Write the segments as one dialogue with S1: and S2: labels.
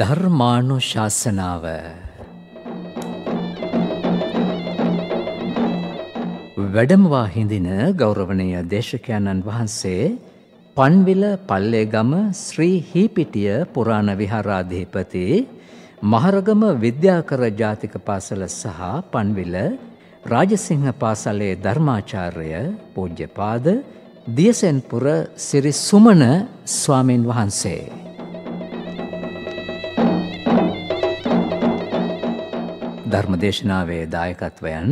S1: ධර්මානු ශාසනාව වැඩමවා හිඳින ගෞරවනය දේශකයණන් වහන්සේ පන්විල පල්ලේගම ශ්‍රී හිපිටිය පුරාණ විහාරාධීපති මහරගම විද්‍යාකර ජාතික පාසල සහ පන්විල රාජසිංහ පාසලේ ධර්මාචාර්ය පූජ්‍යපාද දියසෙන්පුර සිරි සුමන ස්වාමින් වහන්සේ. ධර්මදේශනාවේ දායකත්වයන්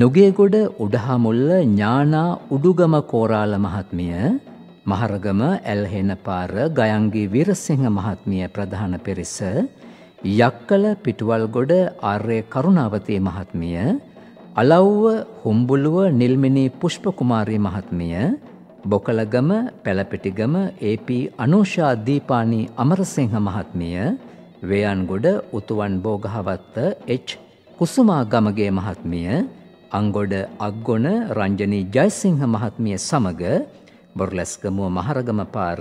S1: නුගේගොඩ උඩහමුල්ල ඥානා උඩුගම කෝරාල මහත්මිය මහරගම ඇල්හෙන පාර ගයන්ගේ විරසිංහ මහත්මිය ප්‍රධාන පිරිස යක්කල පිටුවල්ගොඩ ආර්ය කරුණාවතී මහත්මිය අලව්ව හුම්බුලුව නිල්මිනී පුෂ්පකුමාරී මහත්මිය බොකලගම පැලපිටිගම AP අනුෂා දීපානී අමරසිංහ මහත්මිය වේයන්ගොඩ උතුවන් බෝගහවත්ත එච් කුසුමා ගමගේ මහත්මිය අංගොඩ අක්ගොන රංජනී ජයසිංහ මහත්මිය සමග බොරලැස්කමුව මහරගම පාර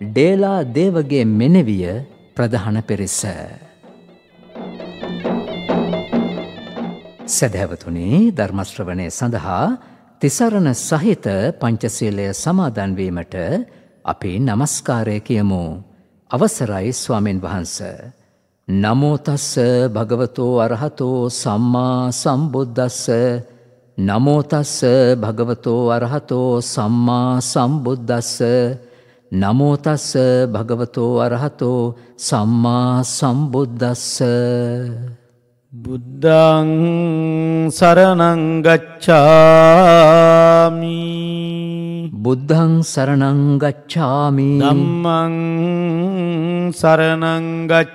S1: ඩේලා දේවගේ මෙනෙවිය ප්‍රධාන පෙරෙස. සැදැවතුනේ ධර්මශ්‍රවනය සඳහා තිසරණ සහිත පංචසීලය සමාදන්වීමට අපි නමස්කාරය කියමු. අවසරයි ස්වාමෙන් වහන්ස. නමෝතස්ස භගවතෝ අරහතෝ සම්මා සම්බුද්ධස්ස නමෝතස්ස භගවතෝ අරහතෝ සම්මා සම්බුද්ධස්ස නමෝතස්ස භගවතෝ අරහතෝ සම්මා සම්බුද්ධස්ස බුද්ධං සරණංගච්ඡාමී බුද්ධං සරණංගච්ඡාමි දම්මං සරණංගච්ඡ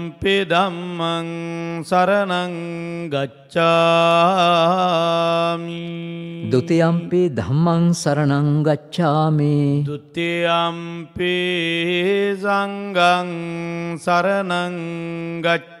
S2: අපේ ධම්මං
S1: සරණං ගච්ඡාමි ဒ ුතියම්පි ධම්මං සරණං ගච්ඡාමි ဒ
S2: ුතියම්පි සංඝං සරණං ගච්ඡාමි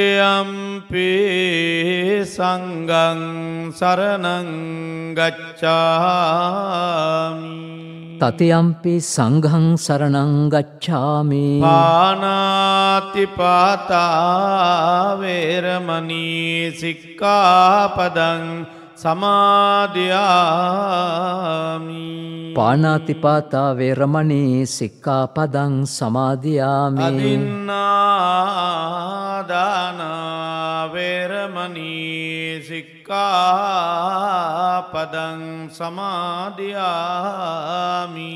S2: අයම්පේ සංගං සරණංගච්ඡාමි
S1: තතියම්පේ සංගං සරණංගච්ඡාමි
S2: පානාතිපාතාවේරමනී සික්කාපදං සමාධයාමි
S1: පානාතිපාතා වේරමණී සික්කා පදං සමාධයාමි
S2: අදින්නාදානාවේරමණී සික්කාපදං සමාධයාමි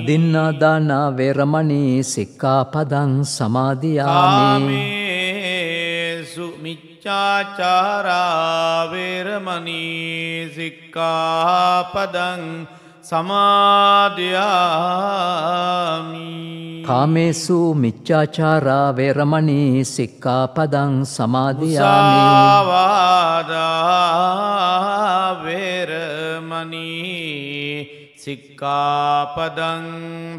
S1: අදින්නාදානා වේරමණී සික්කා පදං සමාධයාමි
S2: සුමිච්ච මිච්චාචාරාවේරමනී සික්කාපදන් සමාධයාමී
S1: කාමේසු මිච්චාචාරාවේරමණී සික්කාපදං
S2: සමාධයාමීවාදාවේරමනී සික්කාපදං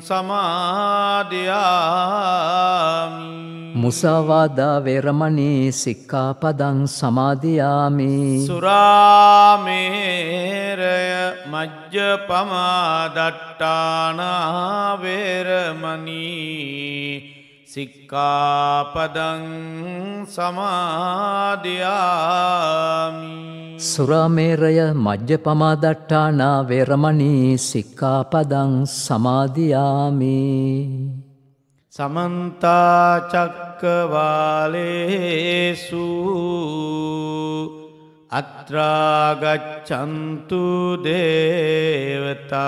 S2: සමාධයාමි
S1: මුසාවාදා වෙරමණී සික්කාපදං සමාධයාමි
S2: සුරාමේරය මජ්්‍ය පමාදට්ටානාවේරමනී සික්කාපදං සමාධයාමි
S1: සුරාමේරය මජ්‍ය පමාදට්ටානා වේරමණී සික්කාපදං සමාධයාමි
S2: සමන්තාචක්කවාලේසු අත්‍රාගච්චන්තු දේවතා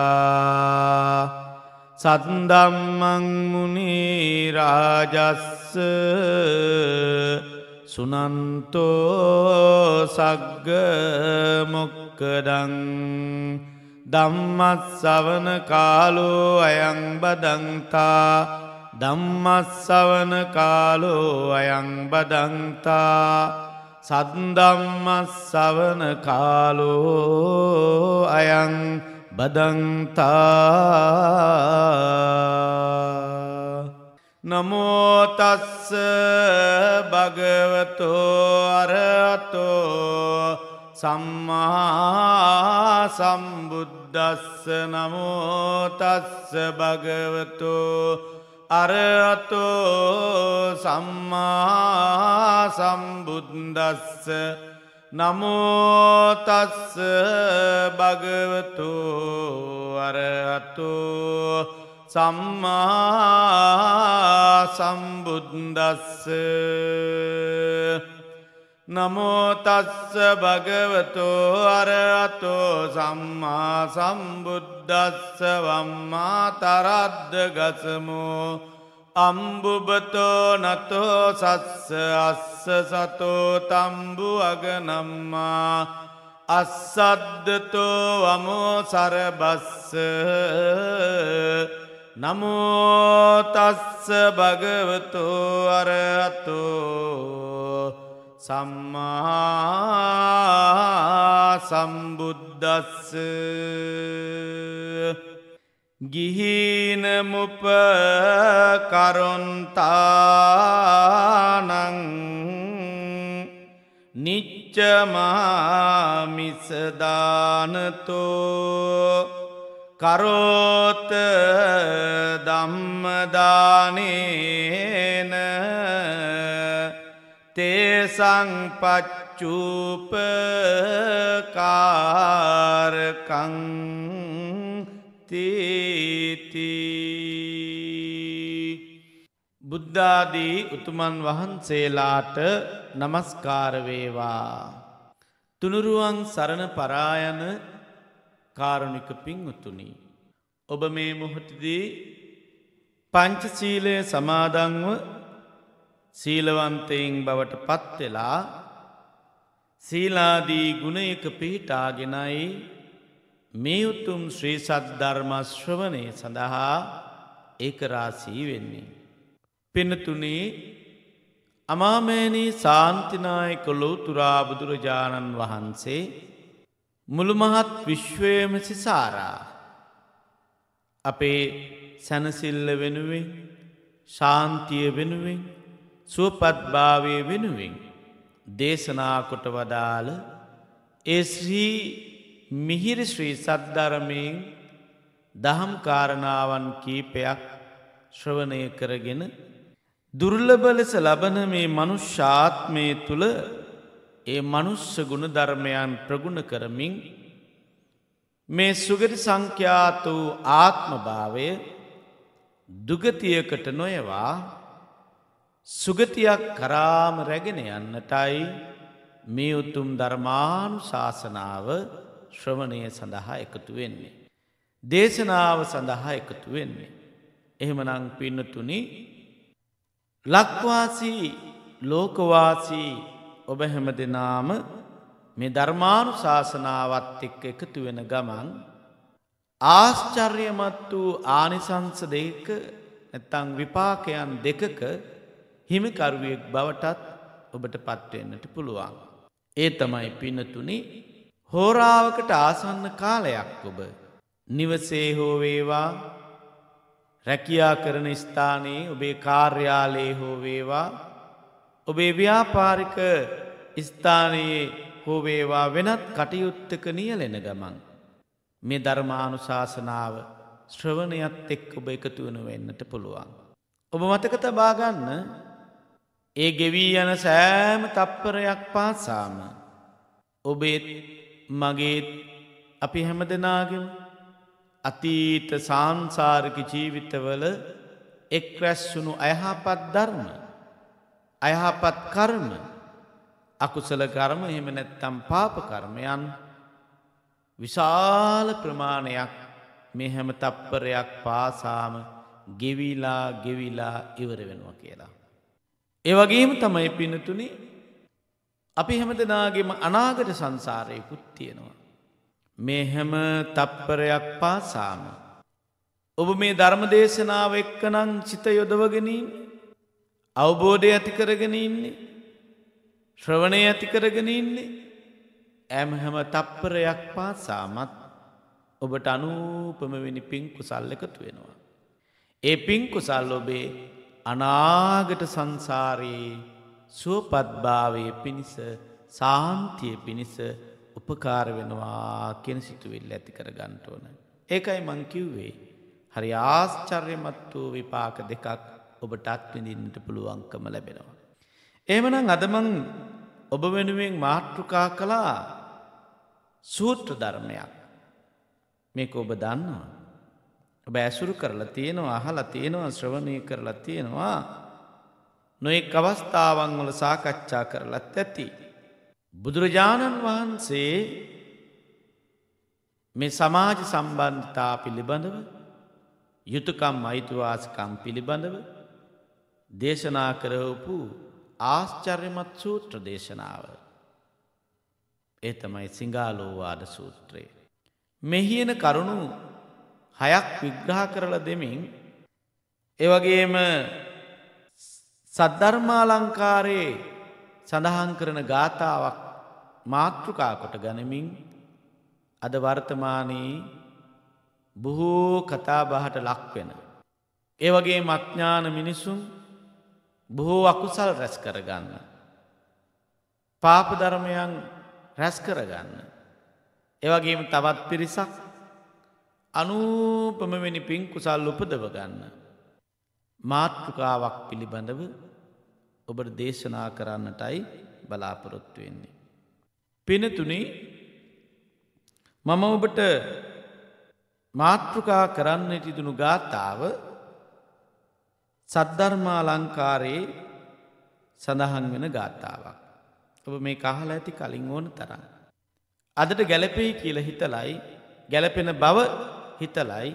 S2: සත්දම්මංමුණේ රාජස්ස සුනන්තෝ සග්ග මොක්කඩං දම්මත් සවන කාලෝ අයං බදන්තා දම්මත් සවන කාලෝ අයං බදන්තා සත්දම්මත් සවන කාලෝ අයං බදන්තා නමෝතස්ස භගවතෝ අරතෝ සම්මා සම්බුද්ධස්ස නමෝතස්ස භගවතෝ අරතෝ සම්මා සම්බුද්දස්ස නමෝතස්ස භගවතු අරහතු සම්මා සම්බුද්දස්ස නමෝතස්ස භගවතු අරහතෝ සම්මා සම්බුද්දස්ස වම්මා තරද්ද ගසමෝ අම්බුබතෝ නතෝ සත්ස අස්ස සතෝ තම්බු අගනම්මා අස්සද්ධතෝ වමෝ සරබස්ස නමෝතස්ස භගවතෝ අරහතෝ සම්මා සම්බුද්දස්ස ගිහිනමුප කරුන්තානං නිච්චමාමිසදානතෝ කරෝත දම්මදානේන තේසංපච්චූපකාරකං තේ බුද්ධාදී උතුමන් වහන්සේලාට නමස්කාරවේවා. තුනුරුවන් සරණ පරායන කාරුණික පින් උතුනි. ඔබ මේ මොහොතිදී පංචසීලය සමාදංව සීලවන්තයෙන් බවට පත්වෙලා සීලාදී ගුණයක පිහිටාගෙනයි මේ උතුම් ශ්‍රීසත් ධර්මශ්‍රවනය සඳහා ඒකරාසී වෙන්නේ. පෙනතුනේ අමාමෑනී සාන්තිනායකොළු තුරාබුදුරජාණන් වහන්සේ මුළුමහත් විශ්වයම සිසාරා අපේ සැනසිල්ල වෙනුවෙන් ශාන්තිය වෙනුවෙන් සුවපත්භාවය වෙනුවෙන් දේශනාකොට වදාළ ඒශ්‍රී මිහිරිශ්‍රී සද්ධරමයෙන් දහම් කාරණාවන් කීපයක් ශ්‍රවණය කරගෙන දුර්ලභ ලෙස ලබන මේ මනුෂ්‍යාත්මය තුළ ඒ මනුස්්‍ය ගුණ ධර්මයන් ප්‍රගුණ කරමින් මේ සුගරි සංඛ්‍යාත වූ ආත්මභාවය දුගතියකට නොයවා සුගතියක් කරාම රැගෙන යන්නටයි මේ උතුම් ධර්මානු ශාසනාව ශ්‍රවණය සඳහා එකතු වෙන්නේ. දේශනාව සඳහා එකතු වෙන්නේ. එහෙමනං පින්නතුනිි ලක්වාසී ලෝකවාසී ඔබ හැම දෙනාම මේ ධර්මාණු ශාසනාවත් එක් එකතු වෙන ගමන් ආශ්චර්යමත් වූ ආනිසංස දෙක නැත්තං විපාකයන් දෙකක හිමිකරුවෙක් බවටත් ඔබට පත්වෙන්නට පුළුවන්. ඒ තමයි පිනතුනි හෝරාවකට ආසන්න කාලයක් ඔබ නිවසේ හෝවේවා රැකියා කරන ස්ථානයේ ඔබේ කාර්යාලයේ හෝ වේවා ඔබේ ව්‍යාපාරික ස්ථානයේ හෝ වේවා වෙනත් කටයුත්තක නියලෙන ගමන්. මේ ධර්මානු ශාසනාව ශ්‍රවණයත් එක් ඔබ එකතු වනු වෙන්නට පුළුවන්. ඔබ මතක තබාගන්න ඒ ගෙවී යන සෑම තප්පරයක් පාසාම ඔබේත් මගේත් අපි හැම දෙනාගෙන් අතීත සාංසාරක ජීවිතවල එක්රැස්සුණු අයහපත් ධර්ම අයහපත් කර්ම අකුසල කර්ම එහෙම නැත්තම් පාප කර්මයන් විශාල ප්‍රමාණයක් මේ හැම තප්පරයක් පාසාම ගෙවිලා ගෙවිලා ඉවර වෙනවා කියලා. ඒවගේම තමයි පිනතුනි අපි හැමදනාගේම අනාගට සංසාරයකුත් තියෙනවා. මේ හැම තප්පරයක් පාසාම. ඔබ මේ ධර්ම දේශනාව එක්ක නං චිත යොදවගෙනීම අවබෝධය ඇතිකරගෙන ඉන්නේ. ශ්‍රවණය ඇතිකරගෙන ඉන්නේ. ඇම හැම තප්පරයක් පාසාමත් ඔබට අනූපමවෙනි පින්කු සල් එකතු වෙනවා. ඒ පින්කුසල් ඔබේ අනාගට සංසාරයේ සුවපත්භාවය පිණිස සාන්තිය පිණිස උපකාර වෙනවා කෙන සිතුවෙල්ල ඇති කර ගන්ට ඕන. ඒකයි මංකිව්වේ. හරි ආශ්චර්යමත් වූ විපාක දෙකක් ඔබට අත්විඳින්නට පුළුවන්කම ලැබෙනවා. එහමනම් අදමං ඔබ වෙනුවෙන් මාතෘකා කළා සූත්‍ර ධර්මයක් මේක ඔබ දන්නවා. ඔබ ඇසුරු කරලා තියෙනවා අහලා තියෙනවා ශ්‍රවණය කරලා තියෙනවා නොයෙක් අවස්ථාවන් වල සාකච්ඡා කරලත් ඇති. බුදුරජාණන් වහන්සේ මේ සමාජ සම්බන්ධතා පිළිබඳව යුතුකම් අයිතුවාසකම් පිළිබඳව දේශනා කරවපු ආශ්චර්යමත් සූත්‍ර දේශනාව. ඒ තමයි සිංගාලෝවාද සූත්‍රයේ. මෙහියන කරුණු හයක් විග්‍රහ කරල දෙමින් ඒවගේම සද්ධර්මාලංකාරයේ සඳහන් කරන ගාථාවක් මාතෘකාකොට ගනමින් අද වර්තමානයේ බොහෝ කතාබහට ලක්වෙන. ඒ වගේ මඥ්ඥාන මිනිසුන් බොහෝ අකුසල් රැස් කරගන්න. පාප ධර්මයන් රැස් කරගන්න. එවගේම තවත් පිරිසක් අනූපමවෙනි පින් කුසල් උපදව ගන්න. මාතෘකාවක් පිළිබඳව ඔබට දේශනා කරන්නටයි බලාපොරොත්තු වෙන්නේ. පිනතුනි මම ඔබට මාතෘකා කරන්න තිදුණු ගාථාව සද්ධර්මා ලංකාරයේ සඳහන් වෙන ගාථාවක්. ඔබ මේ කහල ඇති කලින් ඕන තරන්න. අදට ගැලපෙයි කියල හිතලයි ගැලපෙන බව හිතලයි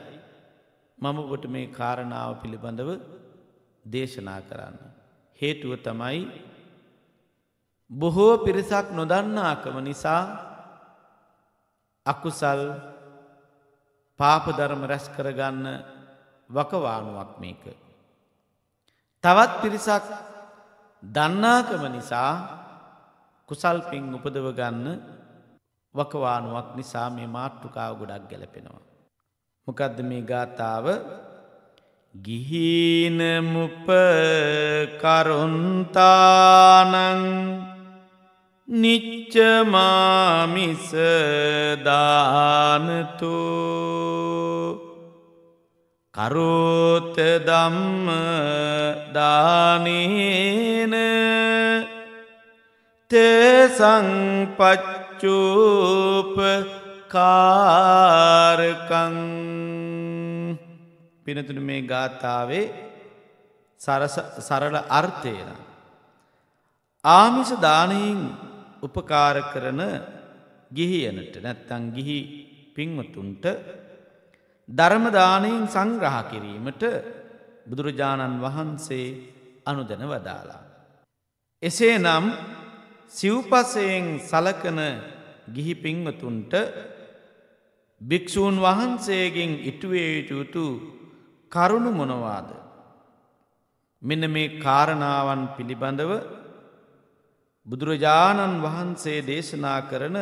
S2: මම ඔබට මේ කාරණාව පිළිබඳව දේශනා කරන්න. හේතුව තමයි බොහෝ පිරිසක් නොදන්නාකම නිසා අකුසල් පාපධර්ම රැස් කරගන්න වකවානුවක් මේක. තවත් පිරිසක් දන්නාකම නිසා කුසල් පින් උපදව ගන්න වකවානුවක් නිසා මේ මාට්ටුකාව ගොඩක් ගැලපෙනවා. මොකදද මේ ගාථාව ගිහිනමුප කරුන්තානං නිච්චමාමිසදානතු කරෝත දම්ම දානන තෙසංපච්චූප කාරකං පිනතුන මේ ගාථාවේ සරල අර්ථයන. ආමිෂ දානයෙන් උපකාර කරන ගිහියනට නැත්තන් ගිහි පින්වතුන්ට ධර්මදානයෙන් සංග්‍රහ කිරීමට බුදුරජාණන් වහන්සේ අනුදැන වදාලා. එසේ නම් සිව්පසයෙන් සලකන ගිහි පින්වතුන්ට භික්‍ෂූන් වහන්සේගෙන් ඉටුවේ යුතු කරුණු මොනවාද. මෙන්න මේ කාරණාවන් පිළිබඳව බුදුරජාණන් වහන්සේ දේශනා කරන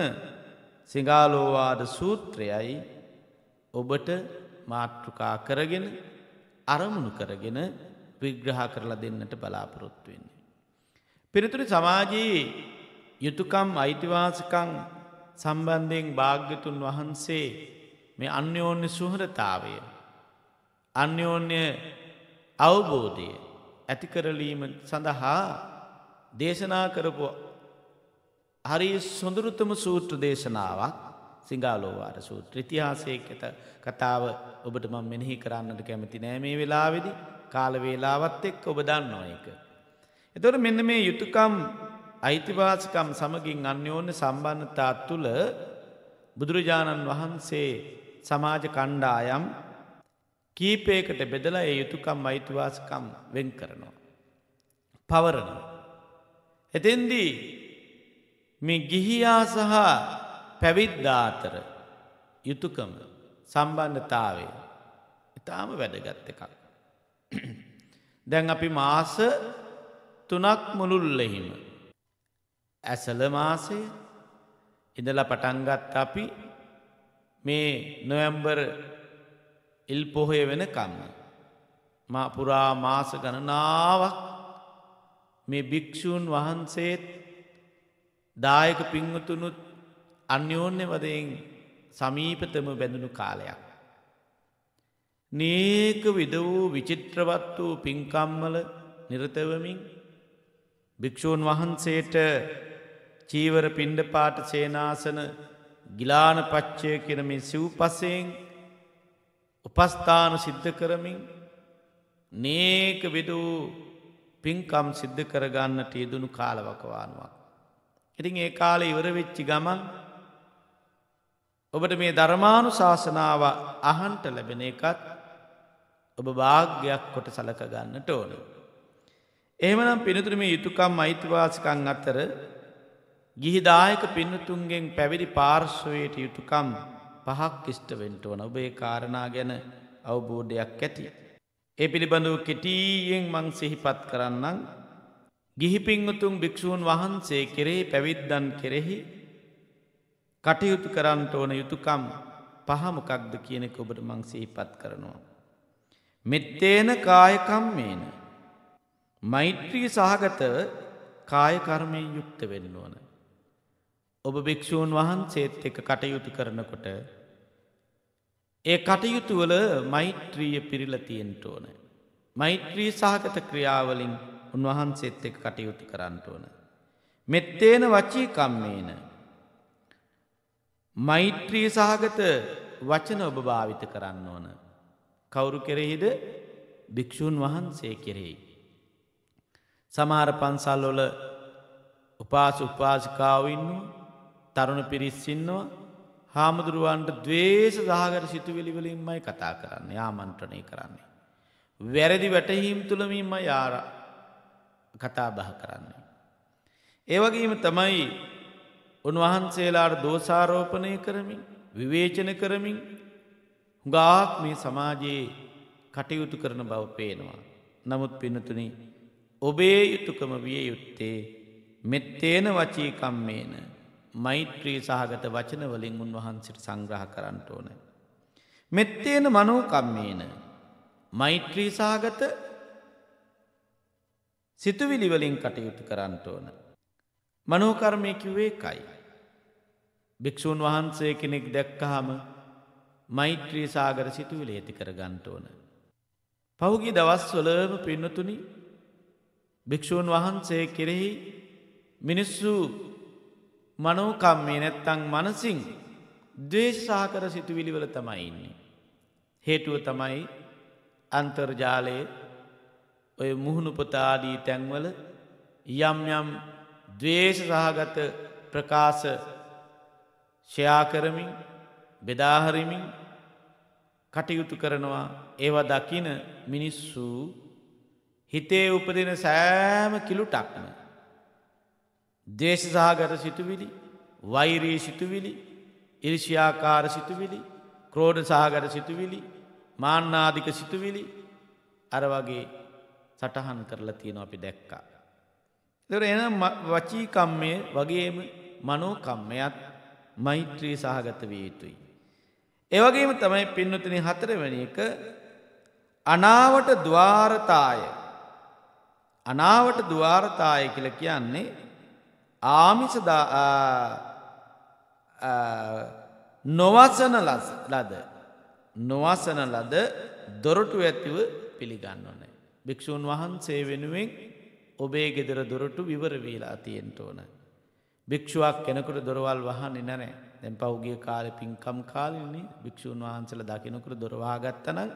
S2: සිංගාලෝවාද සූත්‍රයයි ඔබට මාතෘකා කරගෙන අරමුණු කරගෙන විග්‍රහ කරලා දෙන්නට බලාපොරොත්තු වෙන්නේ. පිරිතුරි සමාජයේ යුතුකම් අයිතිවාසකං සම්බන්ධයෙන් භාග්‍යතුන් වහන්සේ මේ අන්‍යෝන්‍ය සුහරතාවය අන්‍යෝන්‍ය අවබෝධය ඇතිකරලීම සඳහා දේශනා කරපු හරි සොඳුරුතම සූත්‍ර දේශනාවක් සිංගාලෝවාට සූත්‍ර ඉතිහාසයකත කතාව ඔබට මං මෙනෙහි කරන්නට කැමති නෑ මේ වෙලාවෙදි කාලවේලාවත් එක් ඔබ දන්නෝ එක. එතොට මෙන්න මේ යුතුකම් අයිතිවාසිකම් සමගින් අන්‍යෝන්‍ය සම්බන්ධතා තුළ බුදුරජාණන් වහන්සේ සමාජ කණ්ඩායම් කීපයකට බෙදලා ඒ යුතුකම් අයිතිවාසකම් වෙන් කරනවා. පවරන. එතෙන්දී මේ ගිහියා සහ පැවිද්දාතර යුතුකම සම්බන්ධතාවේ ඉතාම වැදගත්ත එකක්. දැන් අපි මාස තුනක් මුළුල්ලෙහිම. ඇසල මාසය ඉඳල පටන්ගත් අපි මේ නොවැම්බර් එල් පොහය වෙනකම්ම. පුරා මාස ගණනාවක් මේ භික්‍ෂූන් වහන්සේත් දායක පිංවතුනුත් අන්‍යෝන්‍ය වදයෙන් සමීපතම බැඳුණු කාලයක්. නේක විද වූ විචිත්‍රවත් වූ පින්කම්මල නිරතවමින් භික්‍ෂූන් වහන්සේට චීවර පිණ්ඩපාට සේනාසන ගිලාන පච්චය කරමින් සිව් පසයෙන් උපස්ථාන සිද්ධ කරමින් නේක විඩූ පින්කම් සිද්ධ කරගන්නට යෙදනු කාලවකවානුවක්. ඉතින් ඒ කාලෙ ඉවරවෙච්චි ගමන් ඔබට මේ ධර්මානු ශාසනාව අහන්ට ලැබෙන එකත් ඔබ භාග්‍යයක් කොට සලකගන්නට ඕන. එහමනම් පිනතුර මේ යුතුකම් අයිතිවාසිකං අතර ගිහිදායක පින්නතුන්ගෙන් පැවිදි පාර්ශවයට යුතුකම් පහක් කිෂ්ටවෙන්ට වන ඔබේ කාරණා ගැන අවබෝධයක් ඇති. ඒ පිළිබඳව කෙටීයෙන් මං සිහිපත් කරන්නම් ගිහිපිංවතුන් භික්‍ෂූන් වහන්සේ කෙරෙහි පැවිද්දන් කෙරෙහි කටයුතු කරන්නට ඕන යුතුකම් පහමකක්ද කියනෙක ඔබට මං සිහිපත් කරනවා. මෙත්තේන කායකම්මේන මෛත්‍රී සහගතව කායකර්මයෙන් යුක්ත වෙන්න ඕන. ඔබ භික්‍ෂූන් වහන්සේත් එක කටයුතු කරනකොට ඒ කටයුතුවල මෛත්‍රීය පිරිලතියෙන්ට ඕන. මෛත්‍රී සහගත ක්‍රියාවලින් උන්වහන්සේත් එක් කටයුතු කරන්නට ඕන. මෙත්තේන වචී කම්මේන. මෛත්‍රී සහගත වචන ඔබ භාවිත කරන්න ඕන. කවුරු කෙරෙහිද භික්‍ෂූන් වහන්සේ කෙරෙහි. සමහර පන්සල්ලොල උපාස උපාසිකාවන්න තරුණ පිරිස්සින්නවා හාමුදුරුවන්ට දවේශ දහගර සිතුවෙලිවලින්මයි කතා කරන්න යාමන්ත්‍රණය කරන්නේ. වැරදි වැටහීම් තුළමීම යාර කතා බහ කරන්නේ. ඒවගේම තමයි උන්වහන්සේලාට දෝසාරෝපනය කරමින් විවේචන කරමින් හුඟාක් මේ සමාජයේ කටයුතු කරන බව පේනවා. නමුත් පිනතුනි ඔබේ යුතුකම විය යුත්තේ මෙත්තේන වචී කම්මේන මෛත්‍රී සහගත වචනවලින් උන්වහන්සිට සංග්‍රහ කරන්නට ඕන. මෙත්තේන මනෝකම්මේන මෛත්‍රී සහගත සිතුවිලිවලින් කටයුතු කරන්නට ඕන. මනෝකර්මය කිව්වේ එකයි. භික්‍ෂූන් වහන්සේ කෙනෙක් දැක්කහම මෛත්‍රී සාගර සිතුවිලි ඇති කර ගන්ට ඕන. පහුගේ දවස්වලම පින්නතුනි භික්‍ෂූන් වහන්සේ කෙරෙහි මිනිස්සු මනෝකම්මේ නැත්තං මනසිං දේශසාහකර සිතුවිලිවල තමයි ඉන්නේ. හේටුව තමයි අන්තර්ජාලයේ ඔය මුහුණුපතාදී තැන්වල යම් යම් දවේශ සහගත ප්‍රකාශ ෂයා කරමින් බෙදාහරිමින් කටයුතු කරනවා ඒව දකින මිනිස්සු හිතේ උපදින සෑම කිලුටක්න දේශ සහගත සිතුවිලි වෛරයේ සිතුවිලි ඉරිෂ්‍යාකාර සිතුවිලි ක්‍රෝඩ සහගත සිතුවිලි මාන්නාධික සිතුවිලි අර වගේ සටහන් කරලා තියෙන අපි දැක්කා. දර එන වචීකම්මය වගේම මනෝකම්මයත් මෛත්‍රී සහගත විය යුතුයි. ඒවගේම තමයි පින්නතින හතරවැනි එක අනාවට දවාරතාය අනාවට දවාරතාය කියල කියන්නේ ආමිෂ නොවසන ලද නොවසන ලද දොරටු ඇතිව පිළිගන්න ඕනෑ. භික්‍ෂූන් වහන්සේ වෙනුවෙන් ඔබේ ගෙදර දොරටු විවරවීලා තියෙන්ට ඕන. භික්‍ෂුවක් කෙනකුට දොරවල් වහන් එනෑ දැන් පහුගේ කාල පින්කම් කාලන්නේ භික්‍ෂූන් වහන්සල දකිනකුට දොරවාගත්තනක්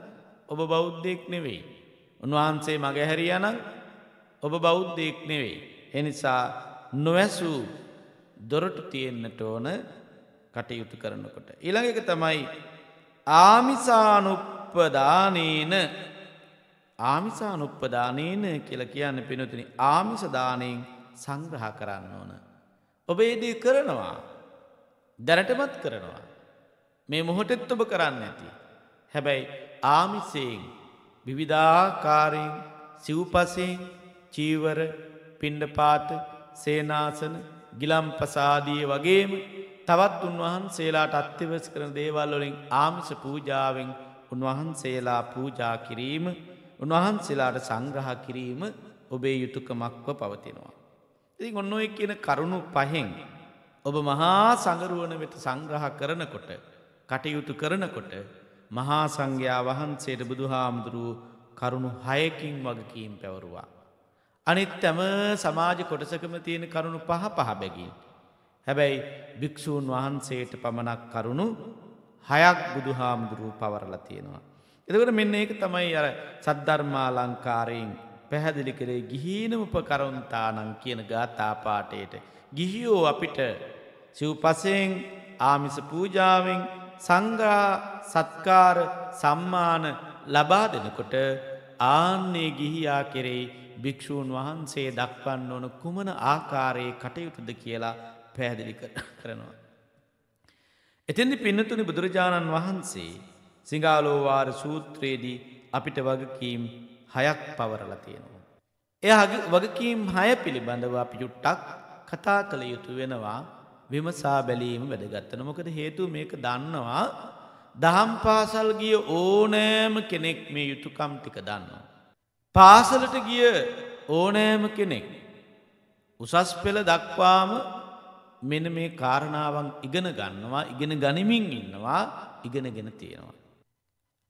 S2: ඔබ බෞද්ධයෙක් නෙවෙයි. උන්වහන්සේ මගහැරියනං ඔබ බෞද්ධයෙක් නෙවෙයි. එනිසා නොවැසූ දොරටු තියෙන්න්නට ඕන කටයුතු කරනකොට. ඉළඟ එක තමයි ආමිසානුප්පදානීන ආමිසානුප්පදානීන කියල කියන්න පිනතින ආමිසදානයෙන් සංග්‍රහ කරන්න ඕන. ඔබේදී කරනවා දැනටමත් කරනවා. මේ මොහොටෙත් ඔබ කරන්න ඇති. හැබැයි ආමිසයෙන් විවිධාකාරයෙන් සිව්පසයෙන් චීවර පිණ්ඩපාත සේනාසන ගිලම් ප්‍රසාදී වගේම තවත් උන්වහන්සේලාට අත්‍යවස් කරන දේවල්වලින් ආමිස පූජාවෙන් උන්වහන්සේලා පූජා කිරීම උන්වහන්සේලාට සංග්‍රහ කිරීම ඔබේ යුතුකමක්ව පවතිනවා. ඉති ඔන්න ඔය කියන කරුණු පහෙන් ඔබ මහා සඟරුවන වෙත සංග්‍රහ කරනකොට කටයුතු කරනකොට මහා සංඝයා වහන්සේට බුදු හාමුදුරුව කරුණු හයකින් වගකීම් පැවරුවා. අනිත් තැම සමාජ කොටසකම තියෙන කරුණු පහ පහ බැගී. හැබැයි භික්‍ෂූන් වහන්සේට පමණක් කරුණු හයක් බුදු හාමුදුරුව පවරලා තියෙනවා. එදකට මෙන්න ඒක තමයි අර සද්ධර්මා ලංකාරයෙන් පැහැදිලි කරේ ගිහීනම උපකරුන්තානම් කියන ගාථාපාටයට. ගිහියෝ අපිට සිව්පසයෙන් ආමිස පූජාවෙන් සංගා සත්කාර සම්මාන ලබා දෙනකොට ආන්නේ ගිහියා කෙරෙයි භික්‍ෂූන් වහන්සේ දක්වන්න ඕන කුමන ආකාරයේ කටයුතුද කියලා පැහැදිලි කරනවා. එතින්දි පින්නතුනි බුදුරජාණන් වහන්සේ සිංගාලෝවාර සූත්‍රයේදී අපිට වගකීම් හයක් පවරලා තියෙනවා. එයාගේ වගකීම් හය පිළිබඳව අපි යුට්ටක් කතා කළ යුතු වෙනවා විමසා බැලීම වැදගත්තන මොකද හේතු මේක දන්නවා දහම් පාසල් ගිය ඕනෑම කෙනෙක් මේ යුතුකම් ටික දන්නවා. පාසලට ගිය ඕනෑම කෙනෙක් උසස් පෙළ දක්වාම මෙන මේ කාරණාවන් ඉගෙන ගන්නවා ඉගෙන ගනිමින් ඉන්නවා ඉගෙනගෙන තියෙනවා.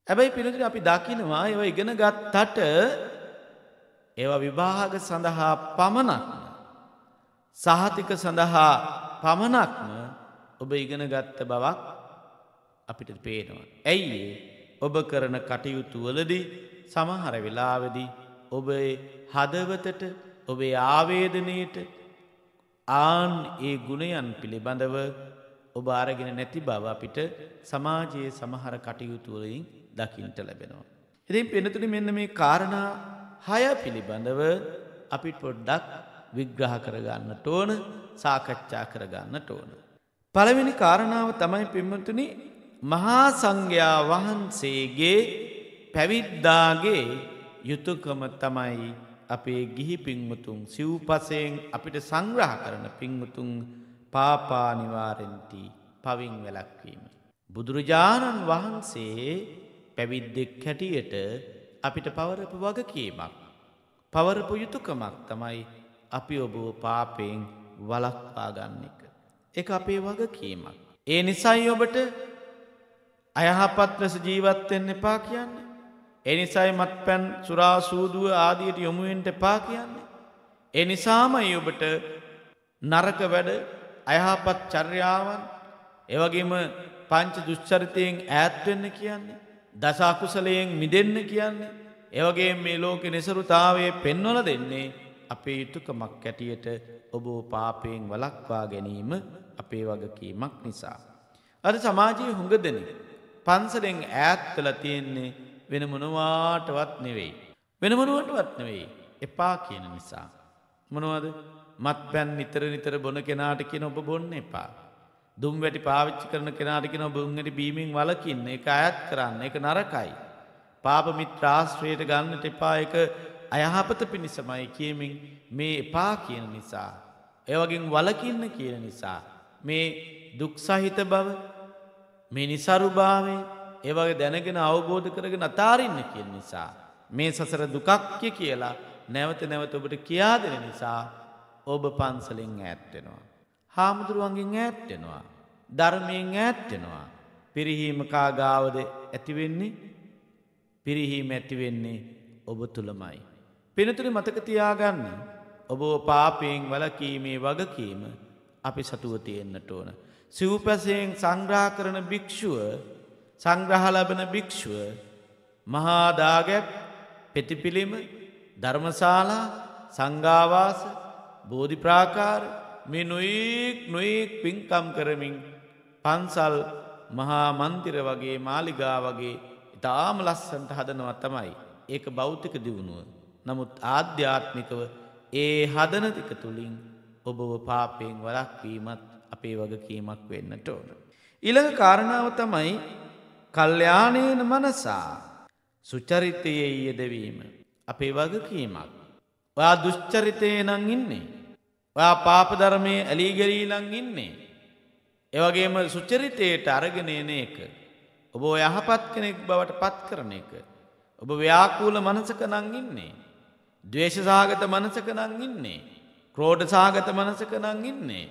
S2: හැබැයි පිළිතුර අපි දකිනවා ඒව ඉගෙන ගත්තට ඒව විභාග සඳහා පමණක්ම සහතික සඳහා පමණක්ම ඔබ ඉගෙන ගත්ත බවක් අපිට පේනවා. ඇයි ඔබ කරන කටයුතුවලදී සමහර වෙලාවදී ඔබ හදවතට ඔබේ ආවේදනයට ආන් ඒ ගුණයන් පිළිබඳව ඔබ අරගෙන නැති බව අපිට සමාජයේ සමහර කටයුතුවලින් දකිින්ට ලැබෙනවා. ඉතින් පෙනතුනි මෙන්න මේ කාරණා හය පිළිබඳව අපි පොඩ්ඩක් විග්‍රහ කරගන්න ටෝන සාකච්ඡා කරගන්න ටෝන. පළවෙනි කාරණාව තමයි පෙම්මතුනි මහා සංඝයා වහන්සේගේ පැවිද්දාගේ යුතුකම තමයි අපේ ගිහි පින්වතුන් සිව්පසයෙන් අපිට සංග්‍රහ කරන පින්වතුන් පාපානිවාරෙන්ති පවින් වැලක්වීම. බුදුරජාණන් වහන්සේ පැවිද්දෙක් හැටියට අපිට පවරපු වගකීමක්. පවරපු යුතුකමක් තමයි අපි ඔබෝ පාපයෙන් වලක්වාගන්නක. එක අපේ වගකීමක්. ඒ නිසයි ඔබට අයහපත්ලෙස ජීවත්වෙන්න එපා කියන්නේ. එනිසයි මත් පැන් සුරාසූදුව ආදියට යොමුුවෙන්ට එපා කියන්නේ. එනිසාමයි ඔබට නරක වැඩ අයහපත් චර්යාවන් එවගේම පංච දුෂ්චරිතයෙන් ඈත්වෙන්න කියන්නේ. දසාකුසලයෙන් මිදන්න කියන්නේ. එවගේ මේ ලෝක නිසරුතාවේ පෙන්වල දෙන්නේ අපේ යුතුකමක් කැටියට ඔබෝ පාපයෙන් වලක්වා ගැනීම අපේ වගකීමක් නිසා. අද සමාජයේ හුඟ දෙන පන්සලෙන් ඈත් කළ තියෙන්නේ වෙන මොනවාටවත් නෙවෙයි. වෙන මොනුවටවත් නෙවෙයි. එපා කියන නිසා. මොනවද මත් පැන් නිතර නිතර බොන කෙනාට කියෙන ඔබ බොන්න එපා. දුම් වැටි පාවිච්චි කරන කෙනාටකෙන බුංගට බීමෙන් වලකින්න එක අයත් කරන්න එක නරකයි. පාපමිත් ්‍රාශ්ත්‍රයට ගන්නට එපා එක අයහපත පිණිසමයි කියමින් මේ එපා කියන නිසා. ඒවගින් වලකින්න කියන නිසා. මේ දුක්සහිත බව මේ නිසරුභාවේ ඒවගේ දැනගෙන අවබෝධ කරගෙන අතාරන්න කියෙන් නිසා. මේ සසර දුකක්්‍ය කියලා නැවත නැවත ඔබට කියාදෙන නිසා ඔබ පන්සලින් ඇත්තෙනවා. හාමුදුරුවන්ගෙන් ඇත්තෙනවා. ධර්මයෙන් ඇත්තෙනවා. පිරිහීම කාගාවද ඇතිවෙන්නේ පිරිහීම ඇතිවෙන්නේ ඔබ තුළමයි. පිනතුරි මතක තියාගන්න ඔබ පාපයෙන් වලකීමේ වගකීම අපි සතුව තියෙන්න්නට ඕන. සිව්පැසයෙන් සංග්‍රා කරන භික්‍ෂුව සංග්‍රහලබන භික්‍ෂුව මහාදාගැක් පෙතිපිළිම ධර්මශාලා සංගාවාස බෝධිප්‍රාකාර මේ නොයෙක් නොයෙක් පින්කම් කරමින් පන්සල් මහා මන්තිර වගේ මාලිගා වගේ ඉතාම ලස්සන්ට හදනවත් තමයි. ඒක බෞතික දියුණුව. නමුත් ආධ්‍යාත්මිකව ඒ හදනතික තුළින් ඔබව පාපයෙන් වලක්වීමත් අපේ වගකීමක් වෙන්නට ඕන. ඉළඟ කාරණාව තමයි කල්්‍යයානයන මනසා සුචරිතයේ යෙදවීම අපේ වගකීමක්. ඔයා දුෂ්චරිතය නං ඉන්නේ. ඔයා පාපධර්මය ඇලීගරීලං ඉන්නේ. එවගේම සුචරිතයට අරගෙන එන එක. ඔබ යහපත් කෙනෙක් බවට පත් කරන එක. ඔබ ව්‍යාකූල මනසක නං ඉන්නේ. දවේශසාගත මනසක නං ඉන්නේ. ක්‍රෝඩ සාගත මනසක නං ඉන්නේ.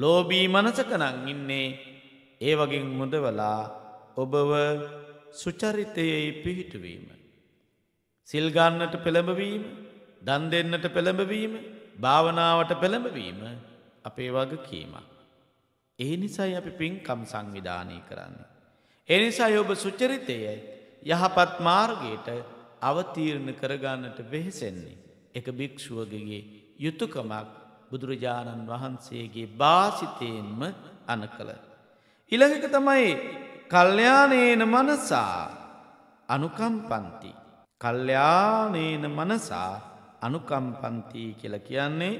S2: ලෝබී මනසක නං ඉන්නේ ඒවගින් මුදවලා ඔබව සුචරිතයෙහි පිහිටුවීම. සිල්ගන්නට පෙළඹවීම දන් දෙන්නට පෙළඹවීම භාවනාවට පෙළඹවීම අපේ වග කීමක්. ඒ නිසයි අපි පින්කම් සංවිධානය කරන්නේ. එනිසා ඔබ සුචරිතය යහපත් මාර්ගයට අවතීරණ කරගන්නට වෙහෙසෙන්නේ. එක භික්‍ෂුවගගේ යුතුකමක් බුදුරජාණන් වහන්සේගේ බාසිතයෙන්ම අන කළ. ඉළඟක තමයි කල්්‍යයානේන මනසා අනුකම්පන්ති. කල්්‍යයානේන මනසා අනුකම්පන්තිී කියල කියන්නේ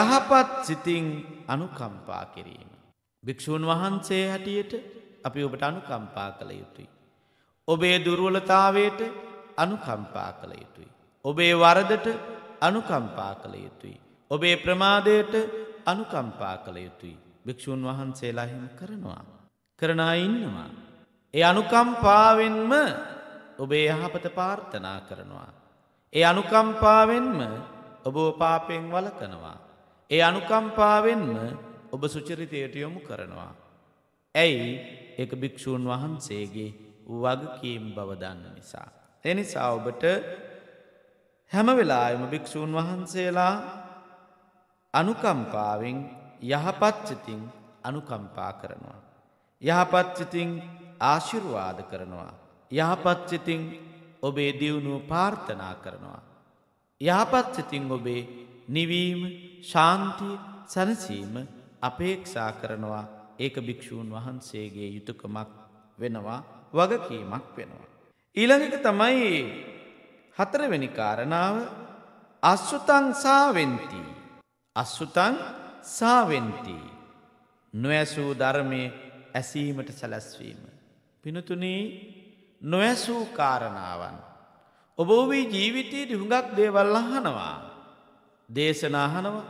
S2: යහපත් සිතින් අනුකම්පා කිරීම. භික්‍ෂූන් වහන්සේ හැටියට අපි ඔබට අනුකම්පා කළ යුතුයි. ඔබේ දුරුවලතාවයට අනුකම්පා කළ යුතුයි. ඔබේ වරදට අනුකම්පා කළ යුතුයි. ඔබේ ප්‍රමාදයට අනුකම්පා කළ යුතුයි. භික්‍ෂූන් වහන්සේලාහිම කරනවා. කරන ඉන්නවා. ඒ අනුකම්පාවෙන්ම ඔබේ යහපත පාර්ථනා කරනවා. ඒ අනුකම්පාවෙන්ම ඔබ පාපයෙන් වලකනවා. ඒ අනුකම්පාවෙන්ම ඔබ සුචරිතයට යොමු කරනවා. ඇයි එක භික්‍ෂූන් වහන්සේගේ වගකීම් බවදන්න නිසා. එනිසා ඔබට හැම වෙලායම භික්‍ෂූන් වහන්සේලා අනුකම්පාවෙන් යහපච්චතින් අනුකම්පා කරනවා. යහපත්සිතින් ආශිරුවාද කරනවා. යහපත්සිතින් ඔබේ දියුණු පාර්ථනා කරනවා. යහපත්සිතින් ඔබේ නිවීම ශාන්තිය සැනසීම අපේක්ෂා කරනවා ඒක භික්‍ෂූන් වහන්සේගේ යුතුකමක් වෙනවා වගකීමක් වෙනවා. ඊළඟක තමයි හතරවෙනි කාරණාව අස්සුතං සාවෙන්ති. අස්සුතං සාවෙන්ති. නොඇසූ ධර්මය ඇසීමට සැලැස්වීම. පිනතුනේ නොවැසූ කාරණාවන්. ඔබෝවී ජීවිතයට හුඟක් දේවල් අහනවා. දේශනාහනවා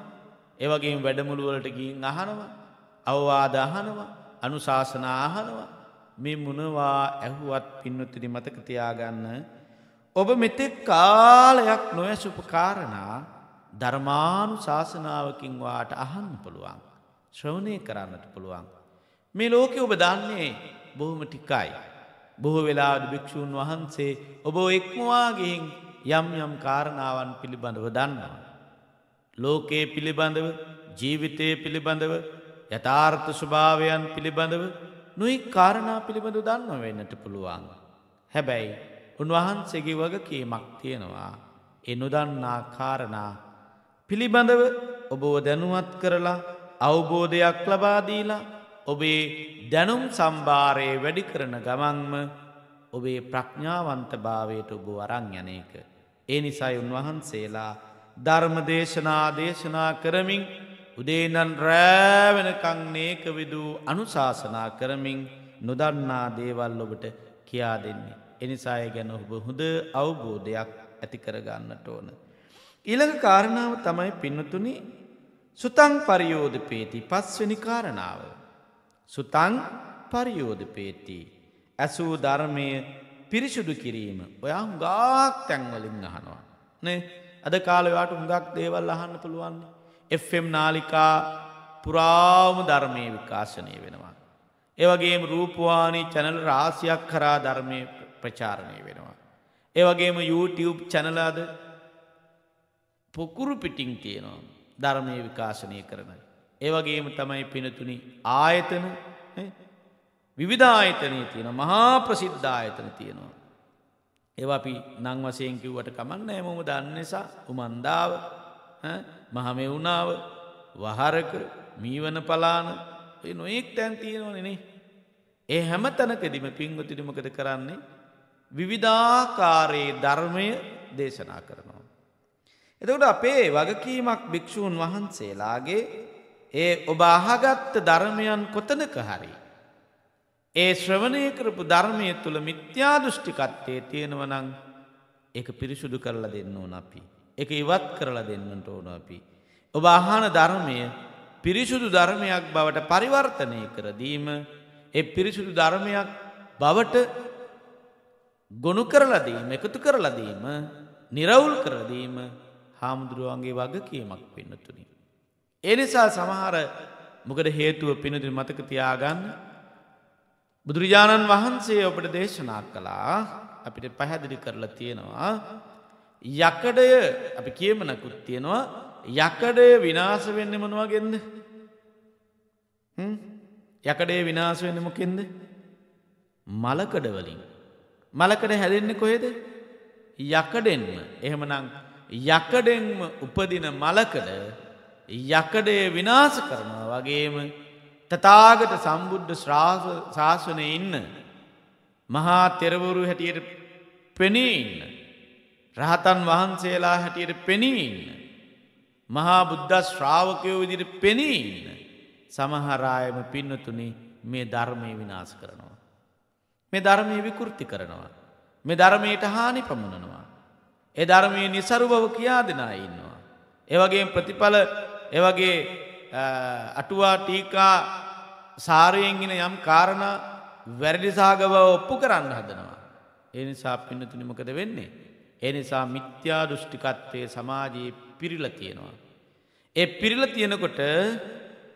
S2: එවගේ වැඩමුළුවලට ගින් අහනවා අවවාදහනවා අනුශාසනාහනවා මේ මොනවා ඇහුවත් පින්නතිරි මතක තියාගන්න. ඔබ මෙතෙක් කාලයක් නොවැසුප කාරණා ධර්මානු ශාසනාවකින් වාට අහන්න පුළුවන්. ශ්‍රවණය කරන්නට පුළුවන්. මේ ලෝකෙ ඔබ දන්නේ බොහොම ටිකයි. බොහෝ වෙලාට භික්‍ෂූන් වහන්සේ ඔබ එක්මවාගෙන් යම් යම් කාරණාවන් පිළිබඳව දන්නවා. ලෝකයේ පිළිබඳව ජීවිතය පිළිබඳව යථාර්ථ ස්වභාවයන් පිළිබඳව නුයි කාරණා පිළිබඳු දන්න වෙන්නට පුළුවන්. හැබැයි උන්වහන්සේගේ වග කියමක් තියෙනවා. එනුදන්නා කාරණා පිළිබඳව ඔබෝ දැනුවත් කරලා අවබෝධයක් ලබාදීලා ඔබේ දැනුම් සම්භාරයේ වැඩි කරන ගමන්ම ඔබේ ප්‍රඥාවන්ත භාවයට ඔබ වරං යන එක. ඒ නිසයි උන්වහන්සේලා ධර්ම දේශනා දේශනා කරමින් උදේනන් රෑවෙනකං නේක විදූ අනුශාසනා කරමින් නොදන්නා දේවල් ඔබට කියා දෙන්නේ. එනිසාය ගැන ඔබ හොඳ අවබෝධයක් ඇති කරගන්නට ඕන. ඊළඟ කාරණාව තමයි පින්නතුනි සුතං පරියෝධ පේති පස්වනි කාරණාව. සුතං පරියෝධපේති. ඇසූ ධර්මය පිරිසුදු කිරීම. ඔයා හුඟාක් තැන්වලින් අහනවා. නේ අද කාලවාට හුඟක් දේවල් අහන්න පුළුවන්නේ. Fම් නාලිකා පුරාවම ධර්මය විකාශනය වෙනවා. ඒවගේම රූපවානි චැනල් රාසියක් කරා ධර්මය ප්‍රචාරණය වෙනවා. ඒවගේම YouTube චැනලාද පොකුරු පිටිං තියෙනවා ධර්මය විකාශනය කරන. ඒවගේම තමයි පිනතුනි ආයතන විවිධායතනය තියෙන මහා ප්‍රසිද්ධායතන තියෙනවා. ඒව අපි නං වසයෙන් කිව්වට කමන්න ඇමම දන්න නිසා උමන්දාව මහමෙවුනාව වහරක මීවන පලාන නොයෙක් තැන් තියෙනවනනේ. ඒ හැම තැනකෙදිම පින්ගතිරිමකද කරන්නේ විවිධාකාරයේ ධර්මය දේශනා කරනවා. එතකට අපේ වගකීමක් භික්‍ෂූන් වහන්සේලාගේ ඒ ඔබ අහගත්ත ධර්මයන් කොතනක හරි. ඒ ශ්‍රවණය කරපු ධර්මය තුළ මිත්‍යා දෘෂ්ටිකත්වය තියෙනවනං එක පිරිසුදු කරලා දෙන්න ඕන අපි. එක ඉවත් කරලා දෙන්නට ඕන අපි. ඔබ අහන ධර්මය පිරිසුදු ධර්මයක් බවට පරිවර්තනය කරදීම එ පිරිසුදු ධර්මයක් බවට ගොුණු කරලදීම එකතු කරලදීම නිරවුල් කරදීම හාමුදුරුවන්ගේ වග කියමක් පෙන්නතුනින්. එනිසා සමහර මොකට හේතුව පිනදිරි මතක තියාගන්න බුදුරජාණන් වහන්සේ ඔබට දේශනා කළා අපිට පැහැදිලි කරලා තියෙනවා යකඩය අපි කියමනකුත් තියෙනවා යකඩය විනාස වෙන්න මනවාගෙන්ද යකඩේ විනාස වෙන්න මොකෙන්ද මලකඩවලින් මලකඩ හැදෙන්න කොහෙද යකඩෙන්ම එහෙමනම් යකඩෙන්ම උපදින මලකඩ යකඩය විනාස කරනවා වගේම තතාගට සම්බුද්ධ ශාසනය ඉන්න මහා තෙරවරු හැටියට පෙනීන්න රහතන් වහන්සේලා හැටියට පෙනීන්න මහා බුද්ධ ශ්‍රාවකයෝ විදිට පෙනීන්න සමහරායම පින්නතුනි මේ ධර්මය විනාස කරනවා. මේ ධර්මය විකෘති කරනවා. මේ ධර්මයට හානි පමණනවා. ඒ ධර්මය නිසරු බව කියා දෙනා ඉන්නවා. ඒවගේ ප්‍රතිඵල එවගේ අටුවා ටීකා සාරයෙන්ගෙන යම් කාරණ වැරදිසාගව ඔප්පු කරන්න හදනවා. ඒ නිසා පින්නතුනිමකද වෙන්නේ. ඒ නිසා මිත්‍යා දෘෂ්ටිකත්වය සමාජයේ පිරිල තියෙනවා. ඒ පිරිල තියෙනකොට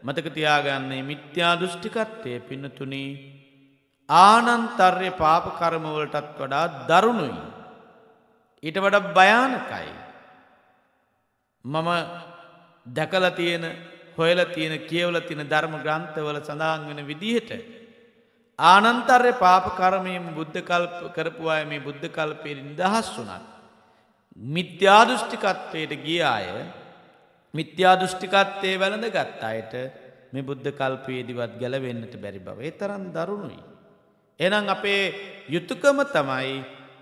S2: මතකතියාගන්නේ මිත්‍යා දෘෂ්ටිකත්වය පින්නතුනී ආනන්තර්ය පාප කරමවලටත් වඩා දරුණුයි. ඊට වඩ භයානකයි. මම දැකල තියෙන හොයල තියෙන කියවල තියෙන ධර්ම ග්‍රන්ථවල සඳහන් වෙන විදිහට. ආනන්තර්ය පාප කරමයම බුද්ධ කල්ප කරපු අය මේ බුද්ධ කල්පයෙන් දහස් වුනත්. මිත්‍යාදෘෂ්ටිකත්වයට ගිය අය මිත්‍යාදෘෂ්ටිකත්වය වැළඳ ගත් අයට මේ බුද්ධ කල්පයේදිවත් ගැලවෙන්නට බැරි බව ඒ තරන් දරුණුයි. එනම් අපේ යුතුකම තමයි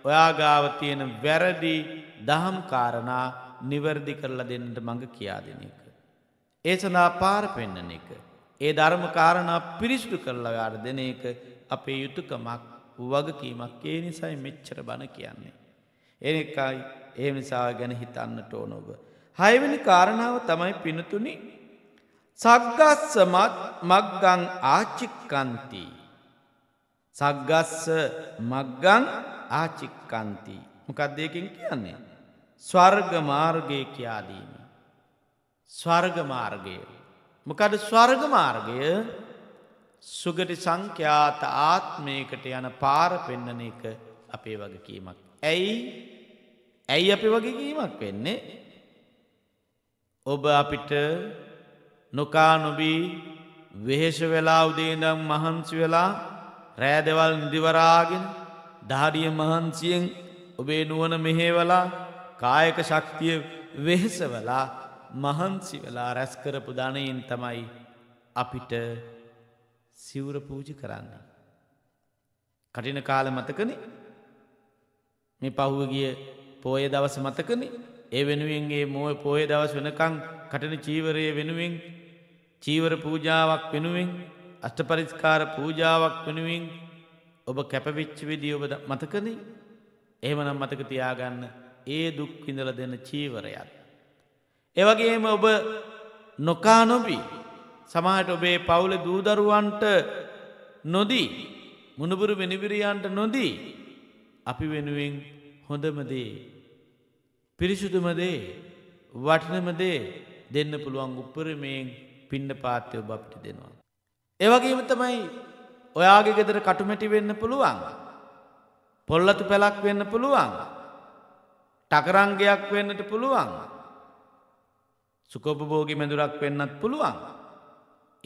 S2: ඔයාගාව තියෙන වැරදි දහම් කාරණා නිවැරදි කරලා දෙන්නට මඟ කියාදෙන එක. ඒ සඳහා පාර පෙන්නන එක. ඒ ධර්ම කාරණා පිරිසිුදු කරලා අර දෙන එක අපේ යුතුකමක් වගකීමක් ඒ නිසයි මෙච්චර බණ කියන්නේ. එනෙකයි ඒ නිසා ගැන හිතන්නට ඕන ඔබ. හයවැනි කාරණාව තමයි පිනතුනි සක්ගස්සමත් මක්ගං ආචික්කන්තිී. සක්ගස්ස මක්ගං ආචික්කන්තිී. මොකක්දයකින් කියන්නේ. ස්වර්ග මාර්ගය කියාදීම. ස්වර්ග මාර්ගය. මොකද ස්වර්ග මාර්ගය සුගටි සංඛ්‍යාත ආත්මයකට යන පාර පෙන්නන එක අපේ වගකීමක්. ඇයි ඇයි අපි වගකීමක් වෙන්නේ. ඔබ අපිට නොකා නොබී වෙහෙෂ වෙලා උදේදම් මහන්සි වෙලා රෑදවල් නිදිවරාගෙන ධාරිය මහන්සියෙන් ඔබේ නුවන මෙහේවලා කායක ශක්තිය වෙහෙසවලා මහන්සි වෙලා රැස්කරපු ධනයෙන් තමයි අපිට සිවුර පූජි කරන්න. කටින කාල මතකන මේ පහුවගිය පෝය දවස මතකන ඒ වෙනුවෙන්ගේ මෝය පෝය දවස් වෙනකං කටන චීවරය වෙනුවෙන් චීවර පූජාවක් වෙනුවෙන් අෂ්ටපරිස්කාර පූජාවක් වෙනුවෙන් ඔබ කැපවිච්ච විදී ඔබ මතකනේ ඒමනම් මතක තියාගන්න ඒ දුක්විඳල දෙන චීවරයත්. එවගේම ඔබ නොකා නොබී සමහට ඔබේ පවුල දූදරුවන්ට නොදී මුණපුරු මිනිබිරියන්ට නොදී අපි වෙනුවෙන් හොඳමදේ පිරිසුදුමදේ වටනමදේ දෙන්න පුළුවන් උපරමයෙන් පින්න පාත්‍ය ඔබ අපිට දෙනවා. එවගේම තමයි ඔයාගේ ගෙදර කටුමැටි වෙන්න පුළුවන්. පොල්ලතු පැලක් වෙන්න පුළුවන්. ටකරංගයක් වෙන්නට පුළුවන්. සුකොපභෝගි මැදුරක් වෙන්නත් පුළුවන්.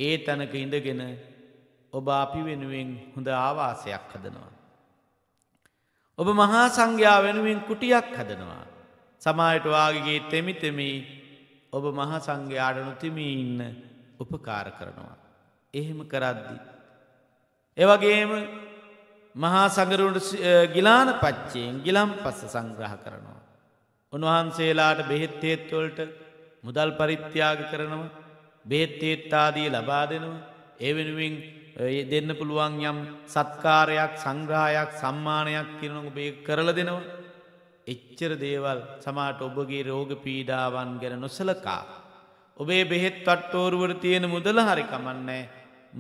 S2: ඒ තැනක ඉඳගෙන ඔබ අපි වෙනුවෙන් හොඳ ආවාසයක් හදනවා. ඔබ මහා සංඝයා වෙනුවෙන් කුටියක් හදනවා. සමායට වාගගේ තෙමිතෙමි ඔබ මහා සංඝයාට නොතිමී ඉන්න උපකාර කරනවා. එහෙම කරද්දි. එවගේම මහා සඟරුන්ට ගිලාන පච්චයෙන් ගිලම් පස්ස සංග්‍රහ කරනවා. උන්වහන්සේලාට බෙහෙත්තේත්වලට මුදල් පරිත්‍යාග කරනවා බේත්තේත්තාදී ලබා දෙනවා ඒ වෙනුවෙන් දෙන්න පුළුවන් යම් සත්කාරයක් සංග්‍රහයක් සම්මානයක් තිරනු බේ කරල දෙනවා. එච්චර දේවල් සමාට ඔබගේ රෝග පීඩාවන් ගැන නොසලකා. ඔබේ බෙහෙත් වට්ටෝරුවර තියෙන මුදල හරිකමන්නේ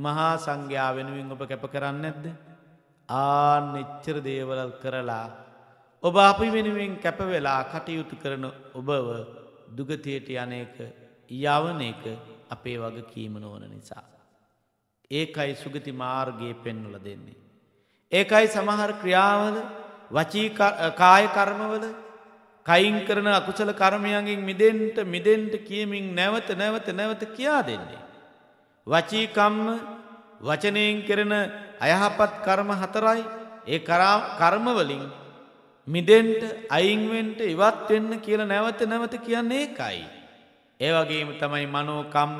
S2: මහා සංඝ්‍යා වෙනුවෙන් ඔබ කැප කරන්න ඇද්ද. ආන එච්චර දේවලල් කරලා ඔබ අපි වෙනුවෙන් කැපවෙලා කටයුතු කරන ඔබව දුගතියට යනයක යවන එක අපේ වග කීම නොවන නිසා. ඒකයි සුගති මාර්ගයේ පෙන්වල දෙන්නේ. ඒකයි සමහර ක්‍රියාවල කාය කර්මවල කයින් කරන අකුසල කර්මයන්ගෙන් මිදෙන්ට මිදෙන්ට කියමින් නැවත නැවත නැවත කියා දෙන්නේ. වචීකම්ම වචනයෙන් කරන අයහපත් කර්ම හතරයි ඒ කර්මවලින් මිදෙන්ට අයින්වෙන්ට ඉවත්වෙන්න කියල නැවත නැවත කියන්නේ එකයි. ඒවගේම තමයි මනෝකම්ම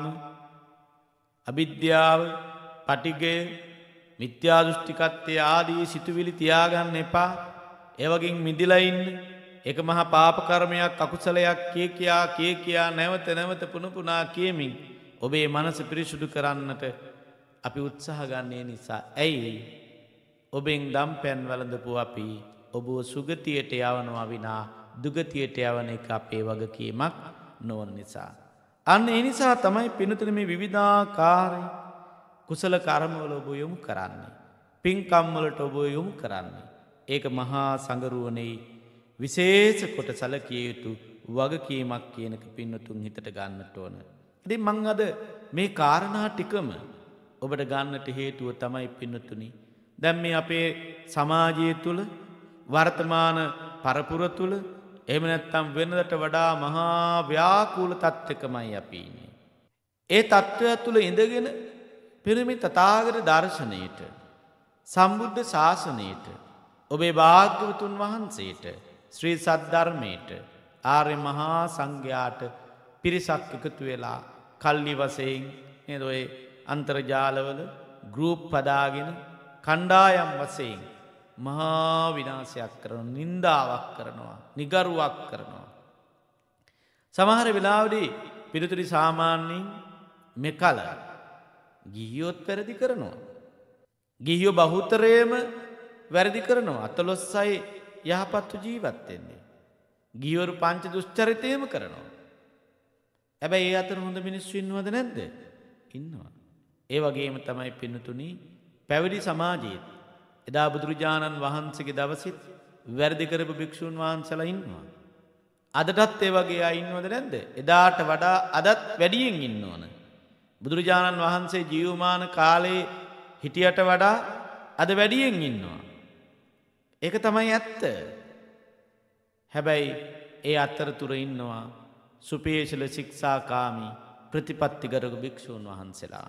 S2: අභිද්‍යාව පටිගය මිත්‍යාදුෘෂ්ටිකත්වය ආදී සිතුවිලි තියාගන්න එපා ඒවගින් මිදිලයින්න එක මහා පාපකර්මයක් අකුසලයක් කිය කියා කිය කියා නැවත නැවත පුනපුනා කියමින් ඔබේ මනස පිරිසුදු කරන්නට අපි උත්සාහ ගන්නේ නිසා ඇයි ඔබෙන් දම් පැන් වලඳපු අපී ඔබුව සුගතියට යවනවා විනා දුගතියට යවන එක අපේ වගකීමක් නොවන නිසා. අන්න එනිසා තමයි පිනතුන මේ විවිධාකාරය කුසල කරමවල ඔබ යොමු කරන්නේ. පින්කම්මලට ඔබ යොමු කරන්නේ. ඒක මහා සඟරුවනෙයි විශේෂ කොට සලකිය යුතු වගකීමක් කියනක පින්නතුන් හිතට ගන්නට ඕන. ඇති මං අද මේ කාරණා ටිකම ඔබට ගන්නට හේතුව තමයි පින්නතුනි. දැම් මේ අපේ සමාජය තුළ වර්තමාන පරපුර තුළ එම නැත්තම් වෙනදට වඩා මහා ව්‍යාකූල තත්ත්කමයි අපින්නේ. ඒ තත්ත්වය තුළ ඉඳගෙන පිරිමි තතාගර දර්ශනයට සම්බුද්ධ ශාසනයට ඔබේ භාග්‍යවතුන් වහන්සේට ශ්‍රී සද්ධර්මයට ආර්ය මහා සංඝයාට පිරිසක් එකතු වෙලා කල්ලි වසයෙන් නදොයේ අන්තර්ජාලවල ගරූප් පදාගෙන කණ්ඩායම් වසයෙන් මහා විනාසයක් කරන නින්දාවක් කරනවා නිගරුවක් කරනවා. සමහර වෙලාවඩි පිළිතුරි සාමාන්‍යෙන් මෙකල ගිහියොත් පැරදි කරනවා. ගිහියෝ බහුතරයම වැරදි කරනවා අතලොස්සයි යහපත්තු ජීවත්වෙන්නේ. ගියවරු පංච දුෂ්චරිතයම කරනවා. ඇබැයි ඒ අතර හොඳ මිනිස්සු ඉන්නවද නැද්ද ඉන්නවා. ඒ වගේම තමයි පින්නතුනි පැවිඩි සමාජීත් එදා බුදුරජාණන් වහන්සේගේ දවසිත් වැරදිකරපු භික්‍ෂූන් වහන්සලා ඉන්නවා. අදටත් ඒ වගේ අයින්නවද නැද්ද. එදාට වඩා අදත් වැඩියෙන් ඉන්න ඕන. බුදුරජාණන් වහන්සේ ජියවමාන කාලයේ හිටියට වඩා අද වැඩියෙන් ඉන්නවා. ඒක තමයි ඇත්ත. හැබැයි ඒ අත්තරතුර ඉන්නවා සුපේශල ශික්ෂාකාමී ප්‍රතිපත්තිගරක භික්‍ෂූන් වහන්සලා.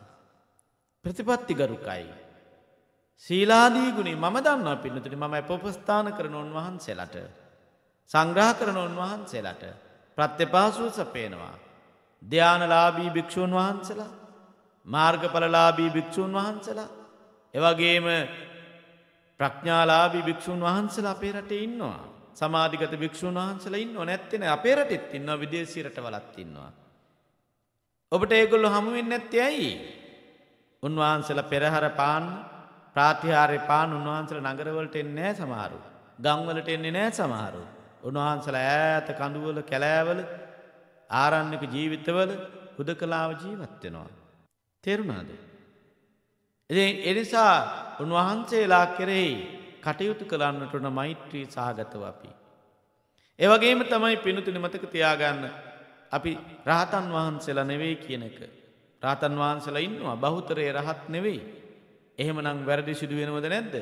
S2: ප්‍රතිපත්තිගරුකයි. සීලාදී ගුණේ මම දන්නා පින්නතුනි මම අපොපස්ථාන කරන උන්වහන්සේලට සංග්‍රහ කරන උන්වහන්සේලට ප්‍රත්‍යපාසුව සපේනවා. ධ්‍යානලාබී භික්‍ෂූන් වහන්සලා මාර්ගඵලලාබී භික්‍ෂූන් වහන්සලා එවගේම ප්‍රඥාලාබී භික්‍ෂූන් වහන්සලා අපේ රට ඉන්නවා සමාධිකත භික්‍ෂූන් වහන්සලා ඉන්න නැත්තෙන අපේ රටෙත් ඉන්න විදේශීරට වලත් ඉන්නවා. ඔබට ඒගොල්ලො හමුවෙන් නැත්ති ඇයි උන්වහන්සල පෙරහර පාන්න ප්‍රාතිහාරය පාන උන්වහන්සල නගරවලට එන්නේ සමාරු. ගංවලට එන්නේ නෑ සමහරු. උන්වහන්සල ඈත කඳුවල කැලෑවල ආරන්නක ජීවිතවල හුද කලාව ජීවත්වෙනවා. තෙරුණාද. එ එනිසා උන්වහන්සේලා කෙරෙහි කටයුතු කරන්නටන මෛත්‍රී සහගතව අපි. එවගේම තමයි පිණුතුනි මතක තියාගන්න අපි රාතන් වහන්සේලා නෙවෙයි කියනක. රාතන් වහන්සලා ඉන්නවා බහුතරයේ රහත් නෙවෙයි. එහෙම නම් වැරදි සිදුවෙනවද නැද්ද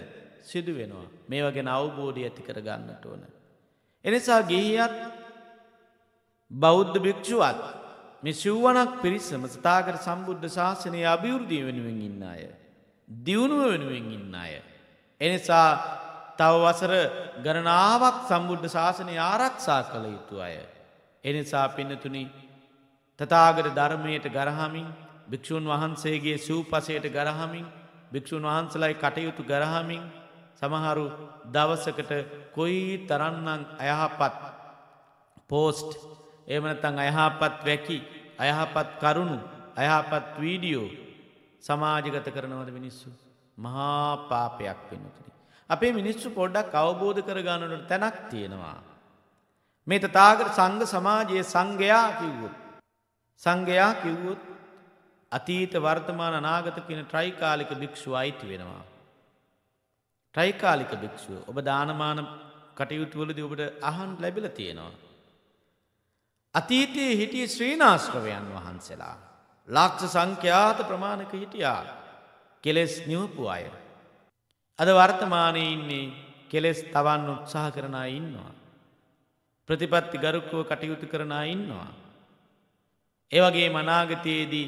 S2: සිදුවෙනවා. මේ වගෙන අවබෝධය ඇති කර ගන්නට ඕන. එනිසා ගිහියත් බෞද්ධ භික්‍ෂුවත් මේ සිව්වනක් පිරිස්සම ස්ථාකර සම්බුද්ධ ශාසනය අභිවෘද්ධිය වෙනුවෙන් ඉන්න අය. දියුණුව වෙනුවෙන් ඉන්න අය. එනිසා තව වසර ගණනාවක් සම්බුද්ධ ශාසනය ආරක්ෂා කළ යුතු අය. එනිසා පින්නතුනි තතාගට ධර්මයට ගරහමින් භික්‍ෂූන් වහන්සේගේ සූපසයට ගරහමින් භික්‍ෂූන් වහන්සලයි කටයුතු ගරහමින් සමහරු දවසකට කොයි තරන්නන් අයහපත් පෝස්ට් ඒමනතං අයහපත් වැකි අයහපත් කරුණු අයහපත් වීඩියෝ සමාජගත කරනවද මිනිස්සු මහා පාපයක් පෙනුතුනි. අපේ මිනිස්සු පොඩ්ඩක් අවබෝධ කරගන්නට තැනක් තියෙනවා. මේ තතාගර සංග සමාජයේ සංඝයා කිව්වොත්. සංඝයා කිව්වොත් අතීත වර්තමාන නාගත කියන ට්‍රයිකාලික භික්ෂුව අයිති වෙනවා. ට්‍රයිකාලික භික්ෂුව ඔබ දානමාන කටයුතුවලද ඔබට අහන් ලැබිල තියෙනවා. අතීතයේ හිටිය ශ්‍රීනාශ්‍රවයන් වහන්සේලා. ලක්ෂ සංඛ්‍යාත ප්‍රමාණක හිටියා කෙලෙස් නිවපු අය. අද වර්තමානය ඉන්නේ කෙලෙස් තවන්න උත්සාහ කරන ඉන්නවා. ප්‍රතිපත්ති ගරුක්කව කටයුතු කරන ඉන්නවා. ඒවගේ මනාගතයේදී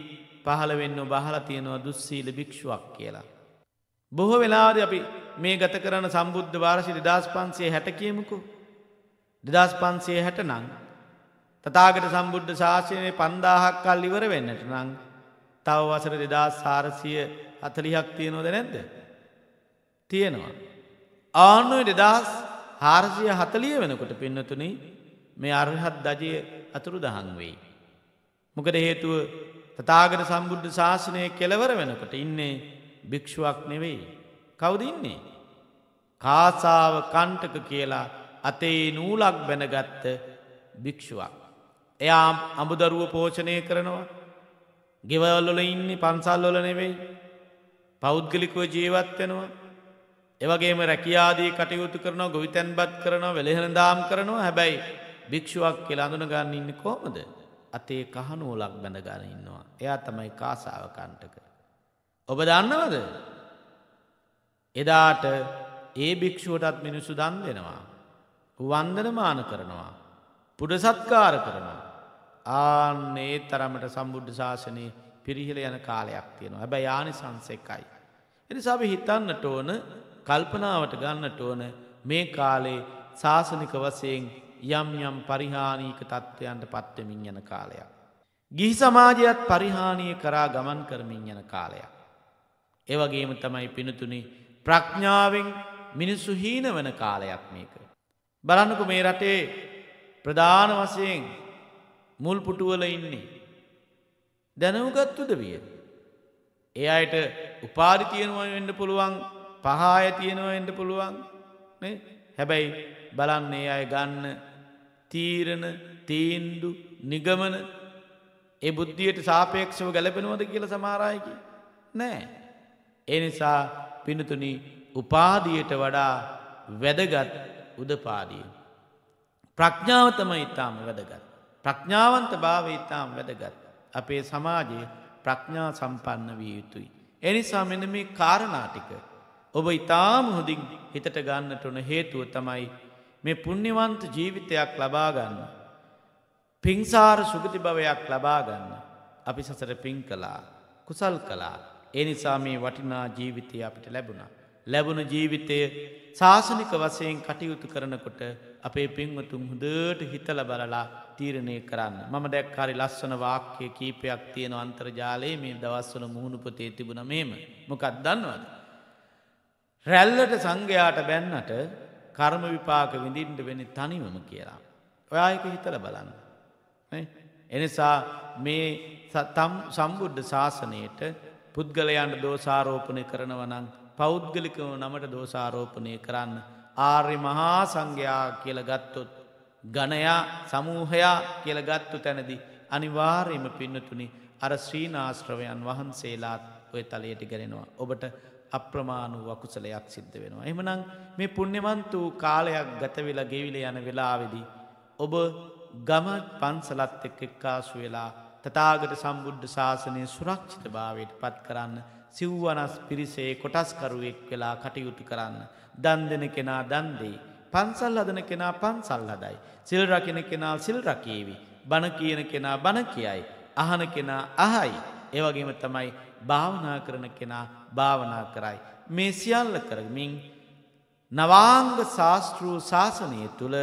S2: පහළවෙන්න බහලා තියෙනවා දුස්සීල භික්ෂුවක් කියලා. බොහෝ වෙලාද අපි මේ ගත කරන සම්බුද්ධ වාර්ශි දෙදස් පන්සේ හැට කියමුකු. දෙදස් පන්සේ හැට නං. තතාගට සම්බුද්ධ ශාසනය පන්දාහක් කල් ඉවර වෙන්නට නං තව වසර දෙදස් සාරසිය අතලිහක් තියනෝද නැද්ද. තියෙනවා. ආනුව දෙදස් හාරසිය හතලිය වෙනකොට පින්නතුනි මේ අරහත් දජය අතුරු දහන් වෙයි. මොකද හේතුව තතාගට සම්බුද්ධ ශාසනය කෙලවර වෙනකට ඉන්නේ භික්‍ෂුවක් නෙවෙයි. කවුද ඉන්නේ. කාසාාව කණ්ටක කියලා අතේ නූලක් බැනගත්ත භික්‍ෂුවක්. එයා අමුදරුව පෝෂණය කරනවා. ගෙවල්ලොල ඉන්නේ පන්සල්ලොල නෙවෙයි. පෞද්ගලිකව ජීවත්වෙනවා. එවගේම රැකියාදී කටයුතු කරනවා ගොවිතැන්බත් කරනවා වෙළහෙන දාම් කරනවා හැබැයි භික්‍ෂුවක් කියලා අඳුනගන්න ඉන්න කෝමද. අතේ කහනුවලක් බැඳගාර ඉන්නවා. එයා තමයි කාසාව කණ්ටක. ඔබ දන්නවද? එදාට ඒ භික්‍ෂුවටත් මිනිස්සු දන් දෙනවා. වන්දනමාන කරනවා. පුඩ සත්කාර කරනවා. ආන්න ඒ තරමට සම්බුද්ධ ශාසනයේ පිරිහිල යන කාලයක් තියෙනවා. හැබැ යානි සංසෙක්කයි. එනිසාබ හිතන්නට ඕන කල්පනාවට ගන්නට ඕන මේ කාලේ ශාසනික වසයෙන් යම් යම් පරිහානීක තත්ත්වයන්ට පත්වමින් යන කාලයක්. ගිහි සමාජයත් පරිහානිය කරා ගමන් කරමින් යන කාලයක්. ඒවගේම තමයි පිනතුනි ප්‍රඥ්ඥාවෙන් මිනිස්සු හීන වන කාලයක් මේක. බලන්නකු මේ රටේ ප්‍රධාන වසයෙන් මුල් පුටුවල ඉන්නේ. දැනවගත්තුද විය. ඒ අයට උපාරි තියෙනුවෙන්ට පුළුවන් පහාය තියෙනවෙන්ට පුළුවන් හැබැයි බලන්නේ අය ගන්න තීරණ තීන්දු නිගමන ඒ බුද්ධියට සාපේක්ෂව ගැලපෙනවද කියල සමාරායකි නෑ. එනිසා පිනතුනි උපාදියට වඩා වැදගත් උදපාදිය. ප්‍රඥාවතම ඉතාම වැදගත්. ප්‍රඥාවන්ත භාව ඉතාම් වැදගත්. අපේ සමාජයේ ප්‍රඥා සම්පන්න විය යුතුයි. එනිසා මෙන මේ කාරණාටික ඔබ ඉතාම හොඳින් හිතට ගන්නට ඕන හේතුව තමයි මේ පුුණ්‍යවන්ත ජීවිතයක් ලබාගන්න. පිංසාර සුගති භවයක් ලබාගන්න. අපි සසර පින් කලා කුසල් කලා එනිසා මේ වටිනා ජීවිතය අපිට ලැබුණ. ලැබුණ ජීවිතය ශාසනික වසයෙන් කටයුතු කරනකොට අපේ පින්වතුන් හුදට හිතල බලලා තීරණය කරන්න. මම දැක්කාරි ලස්සන වාක්‍ය කීපයක් තියෙන අන්තර්ජාලයේ මේ දවස්වන මුහුණුපතේ තිබුණ මේම මොකක් දන්නවද. රැල්ලට සංඝයාට බැන්නට කර්ම විපාක විඳින්ට වෙන තනිවම කියලා. ඔයායක හිතල බලන්න. එනිසා මේ සතම් සම්බුද්ධ ශාසනයට පුද්ගලයන්ට දෝසාරෝපනය කරනවනං පෞද්ගලිකව නමට දෝසාරෝපනය කරන්න. ආර්ය මහා සංඝයා කියල ගත්තොත් ගණයා සමූහයා කියල ගත්තු තැනදි අනිවාර්යම පින්නතුනි අර ශ්‍රීනාශ්‍රවයන් වහන්සේලාත් ඔය තලයට ගැෙනවා. ඔබට අප්‍රමාණ වූ අකුසලයක් සිද්ධ වෙනවා. එහමනම් මේ පුුණ්‍යවන්ත වූ කාලයක් ගතවෙලා ගෙවිල යන වෙලාවෙදි. ඔබ ගමත් පන්සලත් එක් එක්කාසු වෙලා තතාගට සම්බුද්ධ ශාසනය සුරක්ෂිත භාවයට පත් කරන්න සිව්වනස් පිරිසේ කොටස්කරුවෙක් වෙලා කටයුතු කරන්න. දන් දෙන කෙනා දන්දේ. පන්සල් හදන කෙනා පන්සල් හදයි. සිල්රකින කෙනා සිල්රකීවි. බණ කියන කෙනා බණ කියයි. අහන කෙනා අහයි. ඒවගේම තමයි භාවනා කරන කෙනා භාවනා කරයි. මේ සියල්ල කරමින් නවාංග ශාස්තෘූ ශාසනය තුළ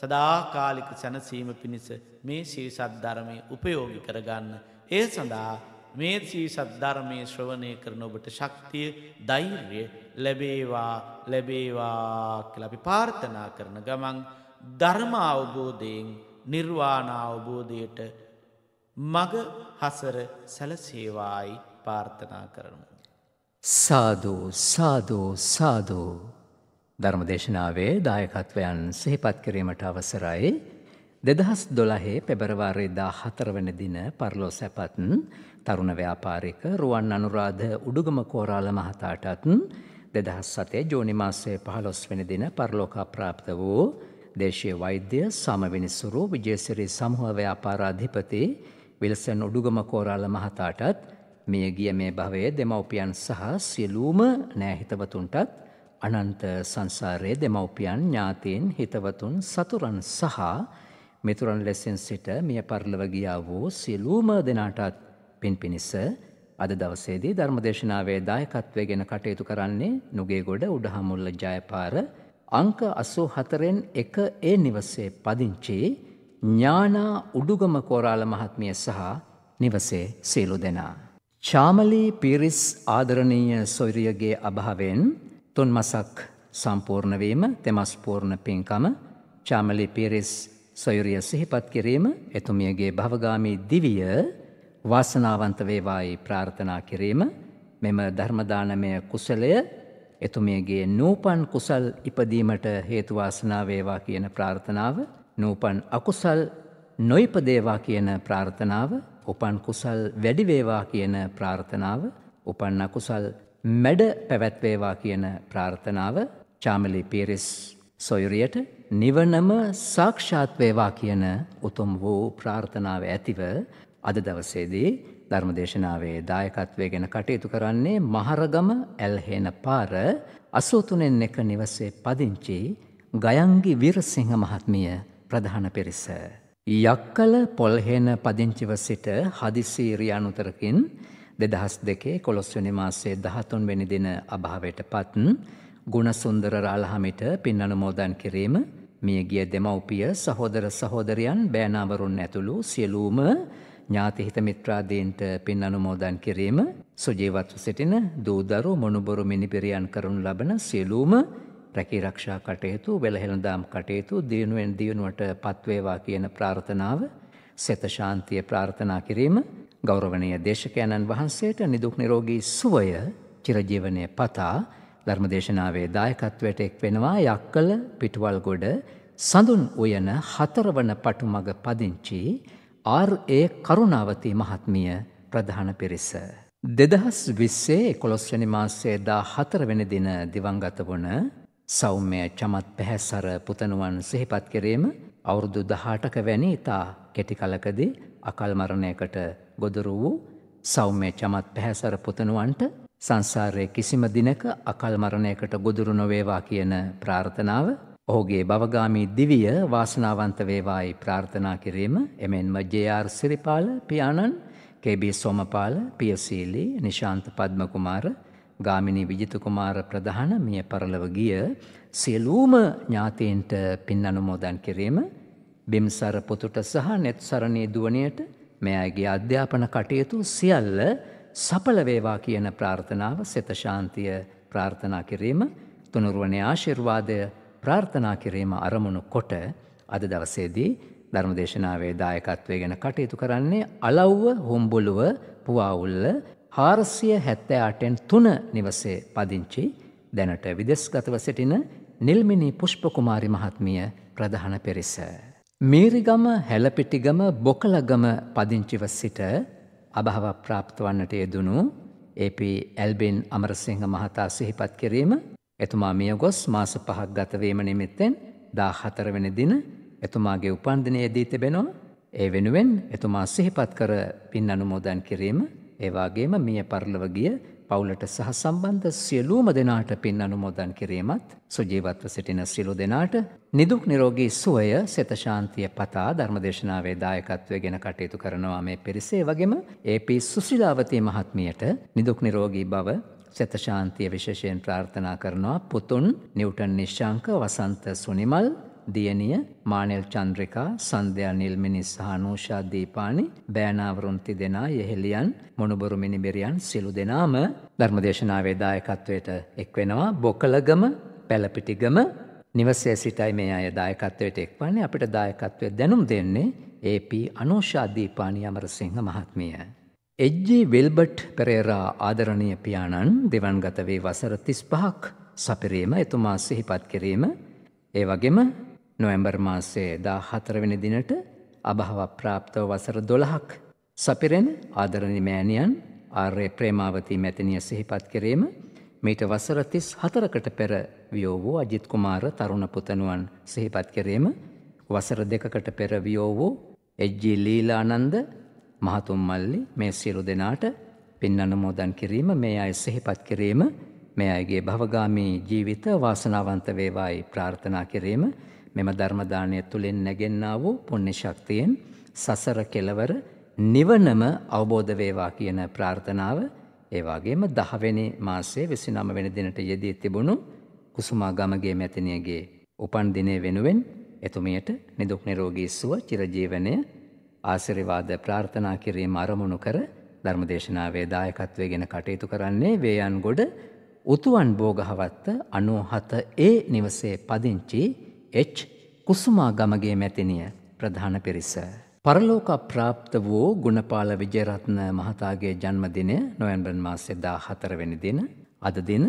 S2: සදාකාලික සැනසීම පිණිස මේ ශීසත් ධර්මය උපයෝගි කරගන්න. ඒ සඳහා මේ සීසත් ධර්මය ශ්‍රවණය කරන ඔබට ශක්තිය දෛර්ය ලැබේවා ලැබේවා කලපි පාර්ථනා කරන ගමන් ධර්ම අවබෝධයෙන් නිර්වාණ අවබෝධයට මග හසර සැලසේවායි පාර්ථනා
S1: කරනු. සාධූ සාධූ සාධූ ධර්මදේශනාවේ දායකත්වයන් සහිපත් කිරීමට අවසරයි දෙදහස් දොළහේ පෙබරවාරයදා හතරවන දින පරලෝ සැපත්න් තරුණ ව්‍යාපාරික රුවන් අනුරාධ උඩුගම කෝරාල මහතාටත් දෙදහස් සතේ ජෝනිමාසය පහලොස් වෙන දින පරලෝකා ප්‍රාප්ත වූ දේශය වෛද්‍ය සමවිනිස්සුරු විජේසිරි සමහව ව්‍යාපාරාධිපති විල්සන් උඩුගම කෝරාල මහතාටත් මිය ගිය මේ භවයේ දෙමව්පියන් සහ සියලුම නෑහිතවතුන්ටත් අනන්ත සංසාරයේ දෙමව්පියන් ඥාතීන් හිතවතුන් සතුරන් සහ මිතුරන් ලෙසින් සිට මිය පරලව ගියා වූ සියලුම දෙනාටත් පින් පිණිස අද දවසේදී ධර්මදේශනාවේ දායකත්වයගෙන කටයුතු කරන්නේ නුගේගොඩ උඩහමුල්ල ජයපාර අංක 84න් 1 ඒ නිවසේ පදිංචි ඥානා උඩුගම කොරාල මහත්මිය සහ නිවසේ සීලු දෙනා චාමලී පිරිස් ආදරණීය සොයුරියගේ අභාවයෙන් තුන් මසක් සම්පූර්ණ වීම තෙමස් පූර්ණ පින්කම චාමලී පිරිස් සොයුරිය සිහිපත් කිරීම එතුමියගේ භවගාමී දිවිය වාසනාවන්ත වේවායි ප්‍රාර්ථනා කිරීම මෙම ධර්ම දානමය කුසලය එතුමියගේ නූපන් කුසල් ඉපදීමට හේතු වාසනා වේවා කියන ප්‍රාර්ථනාව නූපන් අකුසල් නොයිපදේවා කියන ප්‍රාර්ථනාව උපන් කුසල් වැඩිවේවා කියන ප්‍රාර්ථනාව උපන්න කුසල් මැඩ පැවැත්වේවා කියන ප්‍රාර්ථනාව චාමලි පිරිස් සොයුරියට නිවනම සාක්ෂාත්වේවා කියන උතුම් වූ ප්‍රාර්ථනාව ඇතිව අද දවසේදී ධර්මදේශනාවේ දායකත්වය ගැන කටයුතු කරන්නේ මහරගම ඇල්හෙන පාර අසූතුනෙන් එක නිවසේ පදිංචි ගයන්ගි විරසිංහ මහත්මිය ප්‍රධාන පිරිස. යක්කල පොල්හෙන පදිංචිව සිට හදිසීරියානුතරකින් දෙදහස් දෙකේ කොළොස්වනි මාසේ දහතුන් වෙනි දින අභාවයට පත්න් ගුණසුන්දර රාලහමිට පින් අනුමෝදන් කිරීම මියගිය දෙමව්පිය සහෝදර සහෝදරයන් බෑනාවරුන් ඇතුළු සියලූම ඥාතිහිත මිත්‍රාදීන්ට පින් අනුමෝදන් කිරීම සුජීවත්ව සිටින දූදරු මොනුබොරු මිනිපිරියන් කරනු ලබන සියලූම රැකීරක්ෂා කටයුතු වෙළහෙළදාම් කටයුතු දියුණුවෙන් දියුණුවට පත්වේවා කියන ප්‍රාර්ථනාව සෙතශාන්තිය ප්‍රාර්ථනා කිරීම ගෞරවනය දේශකයණන් වහන්සේට නිදුක් නිරෝගී සුවය චිරජීවනය පතා ධර්මදේශනාවේ දායකත්වයට එක් වෙනවා යක්කල පිටවල් ගොඩ සඳුන් උයන හතරවන පටු මග පදිංචි ආර්.ඒ කරුණාවති මහත්මිය ප්‍රධාන පිරිස. දෙදහස් විස්සේ කොළොස්වැනි මාසේ දා හතරවෙන දින දිවංගත වන සෞම්‍ය චමත් පැහැස්සර පුතනුවන් සිහිපත් කිරීම අවුරුදු දහටක වැනි ඉතා කෙටි කලකදී අකල්මරණයකට ගොදුරු වූ සෞම්‍ය චමත් පැහැසර පුතනුවන්ට සංසාරය කිසිම දිනක අකල්මරණයකට ගොදුරු නොවේවා කියන ප්‍රාර්ථනාව ඔහුගේ බවගාමී දිවිය වාසනාවන්ත වේවායි ප්‍රාර්ථනා කිරීම එමෙන්ම ජයාර් සිරිපාල පියාණන් කෙබී සොමපාල පියසීලී නිශාන්ත පද්මකුමාර ගාමිණී විජිතකුමාර ප්‍රධාන මිය පරලව ගිය සියලූම ඥාතීන්ට පින් අනුමෝදන් කිරීම බිම්සර පොතුට සහ නෙත්සරණයේ දුවනයට මෙයාගේ අධ්‍යාපන කටයුතු සියල්ල සඵල වේවා කියන ප්‍රාර්ථනාව සිත ශාන්තිය ප්‍රාර්ථනා කිරීම තුනුරුවනේ ආශිර්වාදය ප්‍රාර්ථනා කිරීම අරමුණු කොට අද දවසේදී ධර්මදේශනාවේ දායකත්වය ගැන කටයුතු කරන්නේ අලව්ව හොම්බොලුව පුවාඋල්ල හාරසිය හැත්තෑ අටෙන් තුන නිවසේ පදිංචි දැනට විදෙස්ගතව සිටින නිල්මිනි පුෂ්පකුමාරි මහත්මිය ප්‍රධාන පිරිස. මීරිගම හැලපිටිගම බොකලගම පදිංචිව සිට අභහව ප්‍රාප්ත වන්නට යෙදුණු AP ඇල්බෙන් අමරසිංහ මහතා සිහිපත් කිරීම එතුමා මිය ගොස් මාස පහක් ගතවීම නිමිත්තෙන් දා හතරවෙන දින එතුමාගේ උපන්දිනය දී තිබෙනවා ඒ වෙනුවෙන් එතුමා සිහිපත් කර පින් අනුමෝදන් කිරීම ඒවාගේම මිය පරලව ගිය පවුලට සහ සම්බන්ධ සියලූම දෙනාට පින් අනුමෝදන් කිරීමත් සුජීවත්ව සිටින සිලු දෙනාට නිදුක් නිරෝගී සුවය සෙතශාන්තිය පතා ධර්මදේශනාවේ දායකත්වය ගෙන කටයුතු කරනවා මේ පිරිසේ වගේම ඒපී සුසිලාවතී මහත්මියට නිදුක් නිරෝගී බව සතශාන්තිය විශෂයෙන් ප්‍රාර්ථනා කරනවා පුතුන් නිවටන් නිශ්ෂංක වසන්ත සුනිමල් දියණිය මානෙල් චන්ද්‍රිකා සන්ධ්‍යා නිල්මිනි සහ නූෂා දීපානි බෑනාවරුන් තිදෙනා යෙහෙලියන් මොනුබරු මිනිබෙරියන් සිළු දෙනාම ධර්මදේශනාවේ දායකත්වයට එක් වෙනවා බොකලගම පැලපිටිගම නිවසේ සිටයි මේ අය දායකත්වයට එක්වන්නේ අපිට දායකත්වය දැනුම් දෙන්නේ AP අනුෂා දීපානි අමරසිංහ මහත්මිය එජ්ජි විල්බට් පෙරේරා ආදරණීය පියාණන් දෙවන්ගත වේ වසර 35ක් සපිරීම එතුමා සිහිපත් කිරීම ඒ වගේම නොවැම්බර් මාසයේ දා හතරවෙනි දිනට අභාව ප්‍රාප්තව වසර දොළහක් සපිරෙන ආදරණි මෑණියන් ආර්ය ප්‍රේමාවතී මැතිනිය සිහිපත් කිරීම මීට වසර තිස් හතරකට පෙර වියෝ වූ අජිත් කුමාර තරුණ පුතණුවන් සිහිපත් කිරීම වසර දෙකකට පෙර වියෝ වූ එජ්ජී ලීලානන්ද මහතුම් මල්ලි මේ සියලු දෙනාට පින් අනුමෝදන් කිරීම මේ අය සිහිපත් කිරීම මේ අයගේ භවගාමී ජීවිත වාසනාවන්ත වේවායි ප්‍රාර්ථනා කිරීම මෙම ධර්මදානය තුළින් නැගෙන්න්නා වූ පුුණ්‍ය ශක්තියෙන් සසර කෙලවර නිවනම අවබෝධ වේවා කියන ප්‍රාර්ථනාව ඒවාගේම දහවෙනි මාසේ විසි නම වෙන දිනට යෙදී තිබුණු කුසුමා ගමගේ මැතිනියගේ උපන් දිනය වෙනුවෙන් එතුමියට නිදුක් නිරෝගී සුව චිරජීවනය ආසිරිවාද ප්‍රාර්ථනා කිරීම අරමුණු කර ධර්මදේශනාවේ දායකත්වය ගෙන කටයුතු කරන්නේ වේයන් ගොඩ උතුවන් බෝගහවත්ත අනුහත ඒ නිවසේ පදිංචි එච් කුසුමාගමගේ මැතිනිය ප්‍රධාන පිරිස. පරලෝක ප්‍රාප්ත වූ ගුණපාල විජයරත්න මහතාගේ ජන්මදිනය නොවැම්බර් මාසේ 14 වෙනි දින අද දින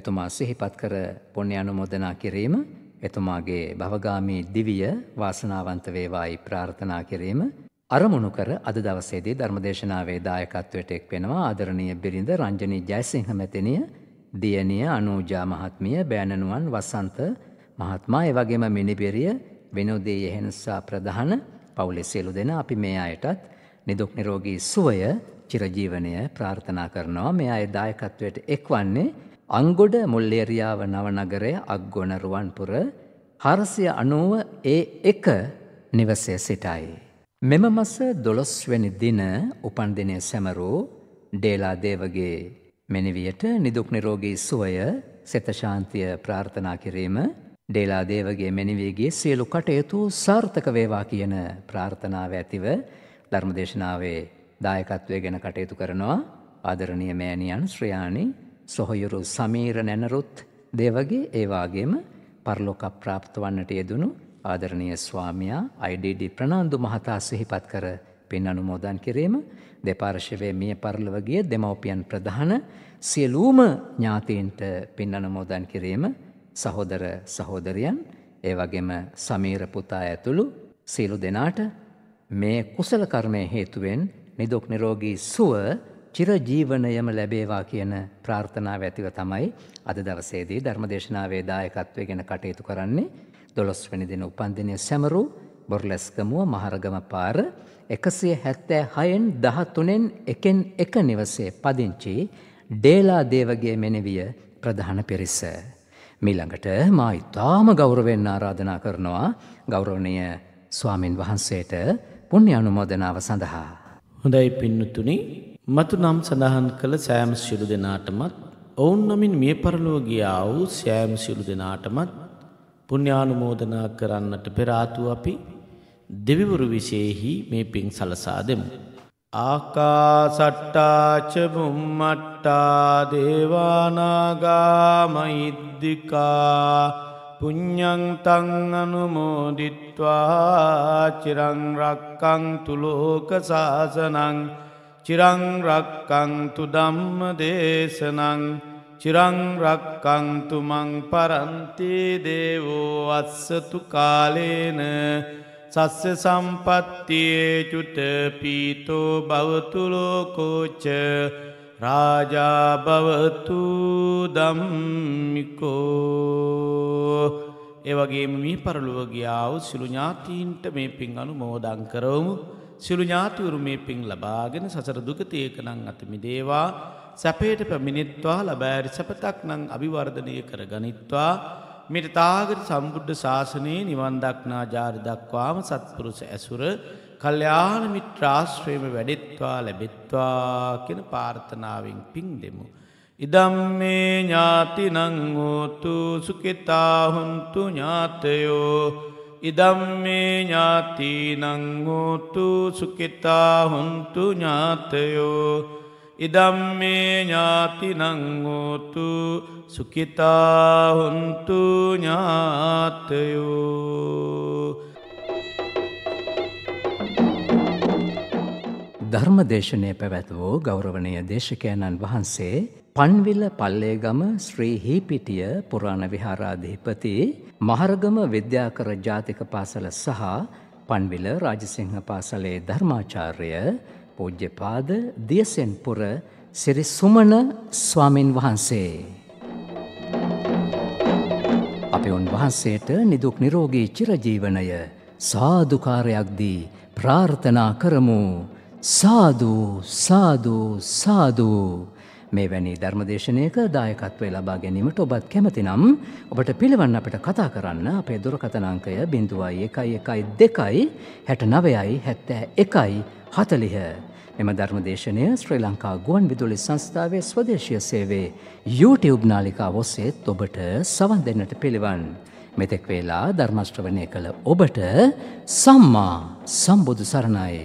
S1: එතුමා සිහිපත් කර පුණ්‍ය අනුමෝදනා කිරීම එතුමාගේ භවගාමී දිවිය වාසනාවන්ත වේවායි ප්‍රාර්ථනා කිරීම අරමුණු කර අද දවසේදී ධර්මදේශනාවේ දායකත්වයට එක් වෙනවා ආදරණීය බිරිඳ රංජනී ජයසිංහ මැතිණිය, දියණිය අනූජා මහත්මිය, බෑණනුවන් වසන්ත මහත්මා ඒ වගේම මිනිබෙරිය වෙනෝදේ යෙහෙනසා ප්‍රධාන පවුලේ සියලු දෙනා අපි මේ අයටත් නිදුක් නිරෝගී සුවය චිරජීවනය ප්‍රාර්ථනා කරනවා මේ අය දායකත්වයට එක්වන්නේ අංගොඩ මුල්ලේරියාව නවනගරය අක්ගොණ රුවන්පුර හරසිය අනුව ඒ එක නිවසය සිටයි. මෙම මස දොළොස්වැනි දින උපන්දිනය සැමරූ ඩේලා දේවගේ මෙනිවියට නිදුක් නිරෝගී සුවය සෙතශාන්තිය ප්‍රාර්ථනා කිරීම ඩේලාදේවගේ මැනිවේගේ සියලු කටයුතු සාර්ථක වේවා කියන ප්‍රාර්ථනාව ඇතිව ධර්මදේශනාවේ දායකත්වය ගැන කටයුතු කරනවා ආදරණය මෑණියන් ශ්‍රයාණි සොහොයුරු සමීර නැනරුත් දේවගේ ඒවාගේම පරලොක ප්‍රාප්ත වන්නට යෙදුණු ආදරණය ස්වාමයා අයිඩඩ ප්‍රනාන්දු මහතා සිහිපත් කර පින් අනුමෝදන් කිරීම දෙපාර්ශවය මිය පරලවගේ දෙමවපියන් ප්‍රධාන සියලූම ඥාතීන්ට පින් අනුමෝදන් කිරීම සහෝදර සහෝදරියන් ඒ වගේම සමීර පුතා ඇතුළු සියලු දෙනාට මේ කුසල කර්මය හේතුවෙන් නිදුක් නිරෝගී සුව චිරජීවනයම ලැබේවා කියන ප්‍රාර්ථනාව ඇතිව තමයි අද දවසේදී ධර්මදේශනාවේ දායකත්වය ගැන කටයුතු කරන්නේ දොළොස්වැනි දින උපන්දිනය සැමරු බොරලැස්කමුව මහරගම පාර එකසිය හැත්තෑ හයෙන් දහතුනෙන් එකෙන් එක නිවසේ පදිංචි ඩේලා දේවගේ මෙනෙවිය ප්‍රධාන පිරිස. මීළඟට මා ඉතාම ගෞරවෙන් ආරාධනා කරනවා ගෞරවනය ස්වාමින් වහන්සේට පුුණ්‍ය අනුමෝදනාව සඳහා. හොඳයි පින්නතුනි මතු නම් සඳහන් කළ සෑම් සිලු
S2: දෙනාටමත් ඔවුන් නමින් මිය පරලෝගියා වූ සෑම් සිලු දෙනාටමත් පුුණ්‍යානුමෝදනා කරන්නට පෙරාතු අපි දෙවිවරු විශයෙහි මේ පින් සලසා දෙමු. ආකාසට්ටාචබුම්මට්ටා දේවානාගාමයිද්දිකා පුං්ඥන්තංගනුමෝදිත්වා චිරංරක්කං තුළෝක සාසනං චිරංරක්කංතු දම්ම දේශනං චිරංරක්කංතුමං පරන්ති දේවෝ අත්සතු කාලේන සස්්‍ය සම්පත්තියේ චුට පීතෝ භවතුලෝකෝච්ච රාජාභවතු දම්මිකෝ ඒවගේ මේ පරලුවගියාව සිළු ඥාතීන්ට මේ පින් අනු මෝදං කරවමු සිළු ඥාතිවරු මේ පින් ලබාගෙන සසරදුගතයකනං අතිමි දේවා සැපේට පැමිණිත්වා ලබෑරි සැපතක් නං අභිවර්ධනය කර ගනිත්වා මෙට තාගර සම්බුද්ධ ශාසනයේ නිවන් දක්නා ජාර දක්වාම සත්පුරුස ඇසුර කල්්‍යයාන මිත්‍රාශ්‍රයම වැඩෙත්වා ලැබෙත්වා කෙන පාර්ථනාවෙන් පින් දෙමු. ඉදම්මේ ඥාති නංහෝතු සුකෙතාහුන්තු ඥාතයෝ ඉදම්මේ ඥාති නංහෝතු සුකෙතාහුන්තු ඥාතයෝ ඉදම්මේ ඥාති නංගෝතු සුකිතාහුන්තු ඥාතයෝ
S1: ධර්ම දේශනය පැවැත් වූ ගෞරවනය දේශකයණන් වහන්සේ පන්විල පල්ලේගම ශ්‍රී හිපිටිය පුරාණ විහාරාධිපති මහරගම විද්‍යාකර ජාතික පාසල සහ පන්විල රාජසිංහ පාසලේ ධර්මාචාර්ය පූජ්‍යපාද දියසෙන්පුර සිරි සුමන ස්වාමින් වහන්සේ. අපි උන්වහන්සේට නිදුක් නිරෝගී චිරජීවනය සාධකාරයක් දී ප්‍රාර්ථනා කරමු සාධූ සාධූ සාධූ. මේ වැනි ධර්මදේශනයක දායකත්වය ලබා ගැනීමට ඔබත් කැමතිනම් ඔබට පිළිවන්න අපට කතා කරන්න අපේ දුරකතනාංකය බිඳුවයි එකයි එකයි දෙකයි හැට නවයයි හැත්තෑ එකයි හතලිහ. එම ධර්මදේශනය ශ්‍රී ලංකා ගුවන් විදුලි සංස්ථාවේ ස්වදේශය සේවේ YouTube නාලිකා ඔස්සේත් ඔබට සවන් දෙන්නට පිළිවන්. මෙතෙක් වෙලා ධර්මශ්‍රවනය කළ ඔබට සම්මා සම්බුදු සරණයි.